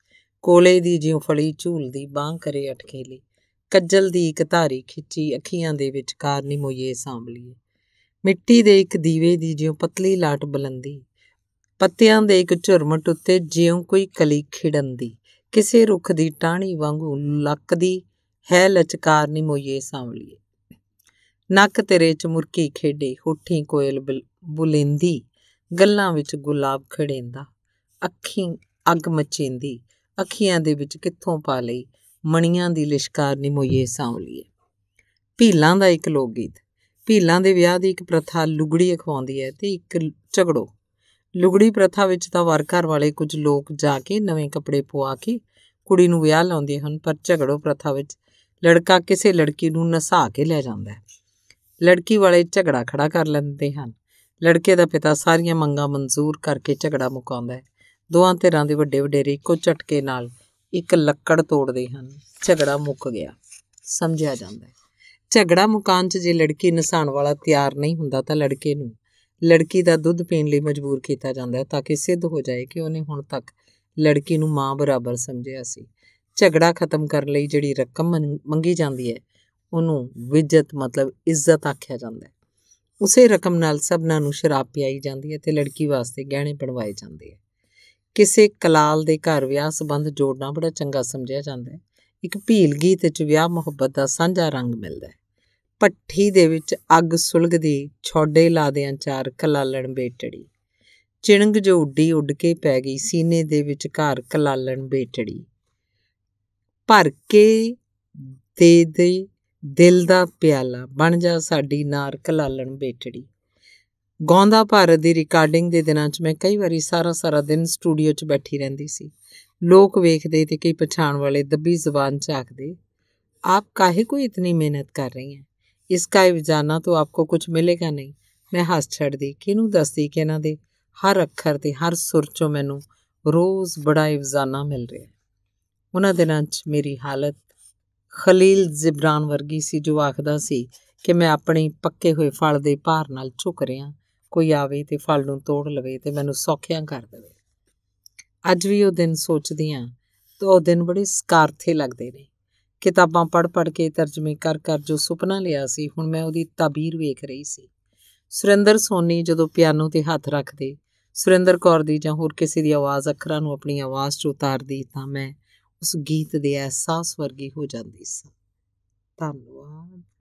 Speaker 1: ਕੋਲੇ ਦੀ ਜਿਉ ਫਲੀ ਝੂਲਦੀ ਬਾਹ ਕਰੇ ਅਟਕੇਲੀ ਕੱਜਲ ਦੀ ਇੱਕ ਧਾਰੀ ਖਿੱਚੀ ਅੱਖੀਆਂ ਦੇ ਵਿੱਚ ਕਾਰਨੀ ਮੋਈਏ ਸਾਂਭਲੀ ਮਿੱਟੀ ਦੇ ਇੱਕ ਦੀਵੇ ਦੀ ਜਿਉਂ ਪਤਲੀ ਲਾਟ ਬਲੰਦੀ ਪੱਤਿਆਂ ਦੇ ਇੱਕ ਝੁਰਮਟ ਉੱਤੇ ਜਿਉਂ ਕੋਈ ਕਲੀ ਖਿੜੰਦੀ ਕਿਸੇ ਰੁੱਖ ਦੀ ਟਾਹਣੀ ਵਾਂਗੂ ਲੱਕਦੀ ਹੈ ਲਚਕਾਰ ਮੋਈਏ ਮੋਏ ਸਾਂਭਲੀ ਨੱਕ ਤੇਰੇ ਚ ਮੁਰਕੀ ਖੇਡੇ ਹੋਠੀ ਕੋਇਲ ਬੁਲੇਂਦੀ ਗੱਲਾਂ ਵਿੱਚ ਗੁਲਾਬ ਖੜੇਂਦਾ ਅੱਖੀਂ ਅੱਗ ਮਚੇਂਦੀ ਅੱਖੀਆਂ ਦੇ ਵਿੱਚ ਕਿੱਥੋਂ ਪਾ ਲਈ ਮਣੀਆਂ ਦੀ ਲਿਸ਼ਕਾਰ ਮੋਈਏ ਸਾਉਲੀਏ ਭੀਲਾਂ ਦਾ ਇੱਕ ਲੋਕ ਗੀਤ ਭੀਲਾਂ ਦੇ ਵਿਆਹ ਦੀ ਇੱਕ ਪ੍ਰਥਾ ਲੁਗੜੀ ਅਖਵਾਉਂਦੀ ਹੈ ਤੇ ਇੱਕ ਝਗੜੋ ਲੁਗੜੀ ਪ੍ਰਥਾ ਵਿੱਚ ਤਾਂ ਵਰ ਘਰ ਵਾਲੇ ਕੁਝ ਲੋਕ ਜਾ ਕੇ ਨਵੇਂ ਕੱਪੜੇ ਪਵਾ ਕੇ ਕੁੜੀ ਨੂੰ ਵਿਆਹ ਲਾਉਂਦੇ ਹਨ ਪਰ ਝਗੜੋ ਪ੍ਰਥਾ ਵਿੱਚ ਲੜਕਾ ਕਿਸੇ ਲੜਕੀ ਨੂੰ ਨਸਾ ਕੇ ਲੈ ਜਾਂਦਾ ਹੈ ਲੜਕੀ ਵਾਲੇ ਝਗੜਾ ਖੜਾ ਕਰ ਲੈਂਦੇ ਹਨ ਲੜਕੇ ਦਾ ਪਿਤਾ ਸਾਰੀਆਂ ਮੰਗਾਂ ਮਨਜ਼ੂਰ ਕਰਕੇ ਝਗੜਾ ਮੁਕਾਉਂਦਾ ਹੈ ਦੋਹਾਂ ਧਿਰਾਂ ਦੇ ਵੱਡੇ ਵਡੇਰੇ ਇੱਕੋ ਝਟਕੇ ਨਾਲ ਇੱਕ ਲੱਕੜ ਤੋੜਦੇ ਹਨ ਝਗੜਾ ਮੁੱਕ ਗਿਆ ਸਮਝਿਆ ਜਾਂਦਾ ਹੈ ਝਗੜਾ ਮੁਕਾਨ 'ਚ ਜੇ ਲੜਕੀ ਨਸਾਣ ਵਾਲਾ ਤਿਆਰ ਨਹੀਂ ਹੁੰਦਾ ਤਾਂ ਲੜਕੇ ਨੂੰ ਲੜਕੀ ਦਾ ਦੁੱਧ ਪੀਣ ਲਈ ਮਜਬੂਰ ਕੀਤਾ ਜਾਂਦਾ ਹੈ ਤਾਂ ਕਿ ਸਿੱਧ ਹੋ ਜਾਏ ਕਿ ਉਹਨੇ ਹੁਣ ਤੱਕ ਲੜਕੀ ਨੂੰ ਮਾਂ ਬਰਾਬਰ ਸਮਝਿਆ ਸੀ ਝਗੜਾ ਖਤਮ ਕਰਨ ਲਈ ਜਿਹੜੀ ਰਕਮ ਮੰਗੀ ਜਾਂਦੀ ਹੈ ਉਹਨੂੰ ਵਿਜਤ ਮਤਲਬ ਇੱਜ਼ਤ ਆਖਿਆ ਜਾਂਦਾ ਹੈ ਉਸੇ ਰਕਮ ਨਾਲ ਸਭਨਾਂ ਨੂੰ ਸ਼ਰਾਬ ਪਿਆਈ ਜਾਂਦੀ ਹੈ ਤੇ ਲੜਕੀ ਵਾਸਤੇ ਗਹਿਣੇ ਬਣਵਾਏ ਜਾਂਦੇ ਹੈ ਕਿਸੇ ਕਲਾਲ ਦੇ ਘਰ ਵਿਆਹ ਸੰਬੰਧ ਜੋੜਨਾ ਬੜਾ ਚੰਗਾ ਸਮਝਿਆ ਜਾਂਦਾ ਹੈ ਇੱਕ ਭੀਲ ਗੀਤ ਵਿੱਚ ਵਿਆਹ ਮੁਹੱਬਤ ਦਾ ਸਾਂਝਾ ਰੰਗ ਮਿਲਦਾ ਹੈ ਪੱਠੀ ਦੇ ਵਿੱਚ ਅੱਗ ਸੁਲਗਦੀ ਛੋਡੇ ਲਾਦਿਆਂ ਚਾਰ ਕਲਾਲਣ ਬੇਟੜੀ ਚਿਣਗ ਜੋ ਉੱਡੀ ਉੱਡ ਕੇ ਪੈ ਗਈ ਸੀਨੇ ਦੇ ਵਿੱਚ ਘਰ ਕਲਾਲਣ ਬੇਟੜੀ ਭਰ ਕੇ ਦੇ ਦੇ ਦਿਲ ਦਾ ਪਿਆਲਾ ਬਣ ਜਾ ਸਾਡੀ ਨਾਰ ਕਲਾਲਣ ਬੇਟੜੀ ਗੋਂਦਾ ਭਾਰਤ ਦੀ ਰਿਕਾਰਡਿੰਗ ਦੇ ਦਿਨਾਂ 'ਚ ਮੈਂ ਕਈ ਵਾਰੀ ਸਾਰਾ ਸਾਰਾ ਦਿਨ ਸਟੂਡੀਓ 'ਚ ਬੈਠੀ ਰਹਿੰਦੀ ਸੀ ਲੋਕ ਵੇਖਦੇ ਤੇ ਕਈ ਪਛਾਣ ਵਾਲੇ ਦੱਬੀ ਜ਼ੁਬਾਨ ਆਖਦੇ ਆਪ ਕਾਹੇ ਕੋਈ ਇਤਨੀ ਮਿਹਨਤ ਕਰ ਰਹੀ ਹੈ ਇਸ ਕਾ ਇਵਜਾਨਾ ਤੋਂ ਆਪਕੋ ਕੁਝ ਮਿਲੇਗਾ ਨਹੀਂ ਮੈਂ ਹੱਸ ਛੱਡਦੀ ਕਿਨੂੰ ਦੱਸਦੀ ਕਿ ਇਹਨਾਂ ਦੇ ਹਰ ਅੱਖਰ ਤੇ ਹਰ ਸੁਰ 'ਚੋਂ ਮੈਨੂੰ ਰੋਜ਼ ਬੜਾ ਇਵਜ਼ਾਨਾ ਮਿਲ ਰਿਹਾ ਹੈ ਉਹਨਾਂ ਦਿਨਾਂ 'ਚ ਮੇਰੀ ਹਾਲਤ ਖਲੀਲ ਜ਼ਿਬਰਾਨ ਵਰਗੀ ਸੀ ਜੋ ਆਖਦਾ ਸੀ ਕਿ ਮੈਂ ਆਪਣੀ ਪੱਕੇ ਹੋਏ ਫਲ ਦੇ ਭਾਰ ਨਾਲ ਝੁਕ ਰਿਹਾ ਕੋਈ ਆਵੇ ਤੇ ਫਲ ਨੂੰ ਤੋੜ ਲਵੇ ਤੇ ਮੈਨੂੰ ਸੌਖਿਆਂ ਕਰ ਦੇਵੇ ਅੱਜ ਵੀ ਉਹ ਦਿਨ ਸੋਚਦੀ ਆ ਤਾਂ ਉਹ ਦਿਨ ਬੜੇ ਸਕਾਰਥੇ ਲੱਗਦੇ ਨੇ ਕਿਤਾਬਾਂ ਪੜ੍ਹ-ਪੜ੍ਹ ਕੇ ਤਰਜਮੇ ਕਰ-ਕਰ ਜੋ ਸੁਪਨਾ ਲਿਆ ਸੀ ਹੁਣ ਮੈਂ ਉਹਦੀ ਤਾਬੀਰ ਵੇਖ ਰਹੀ ਸੀ ਸੁਰਿੰਦਰ ਸੋਨੀ ਜਦੋਂ ਪਿਆਨੋ ਤੇ ਹੱਥ ਰੱਖਦੇ ਸੁਰਿੰਦਰ ਕੌਰ ਦੀ ਜਾਂ ਹੋਰ ਕਿਸੇ ਦੀ ਆਵਾਜ਼ ਅੱਖਰਾਂ ਨੂੰ ਆਪਣੀ ਆਵਾਜ਼ 'ਚ ਉਤਾਰਦੀ ਤਾਂ ਮੈਂ ਉਸ ਗੀਤ ਦੇ ਅਹਿਸਾਸ ਵਰਗੀ ਹੋ ਜਾਂਦੀ ਸੀ ਧੰਨਵਾਦ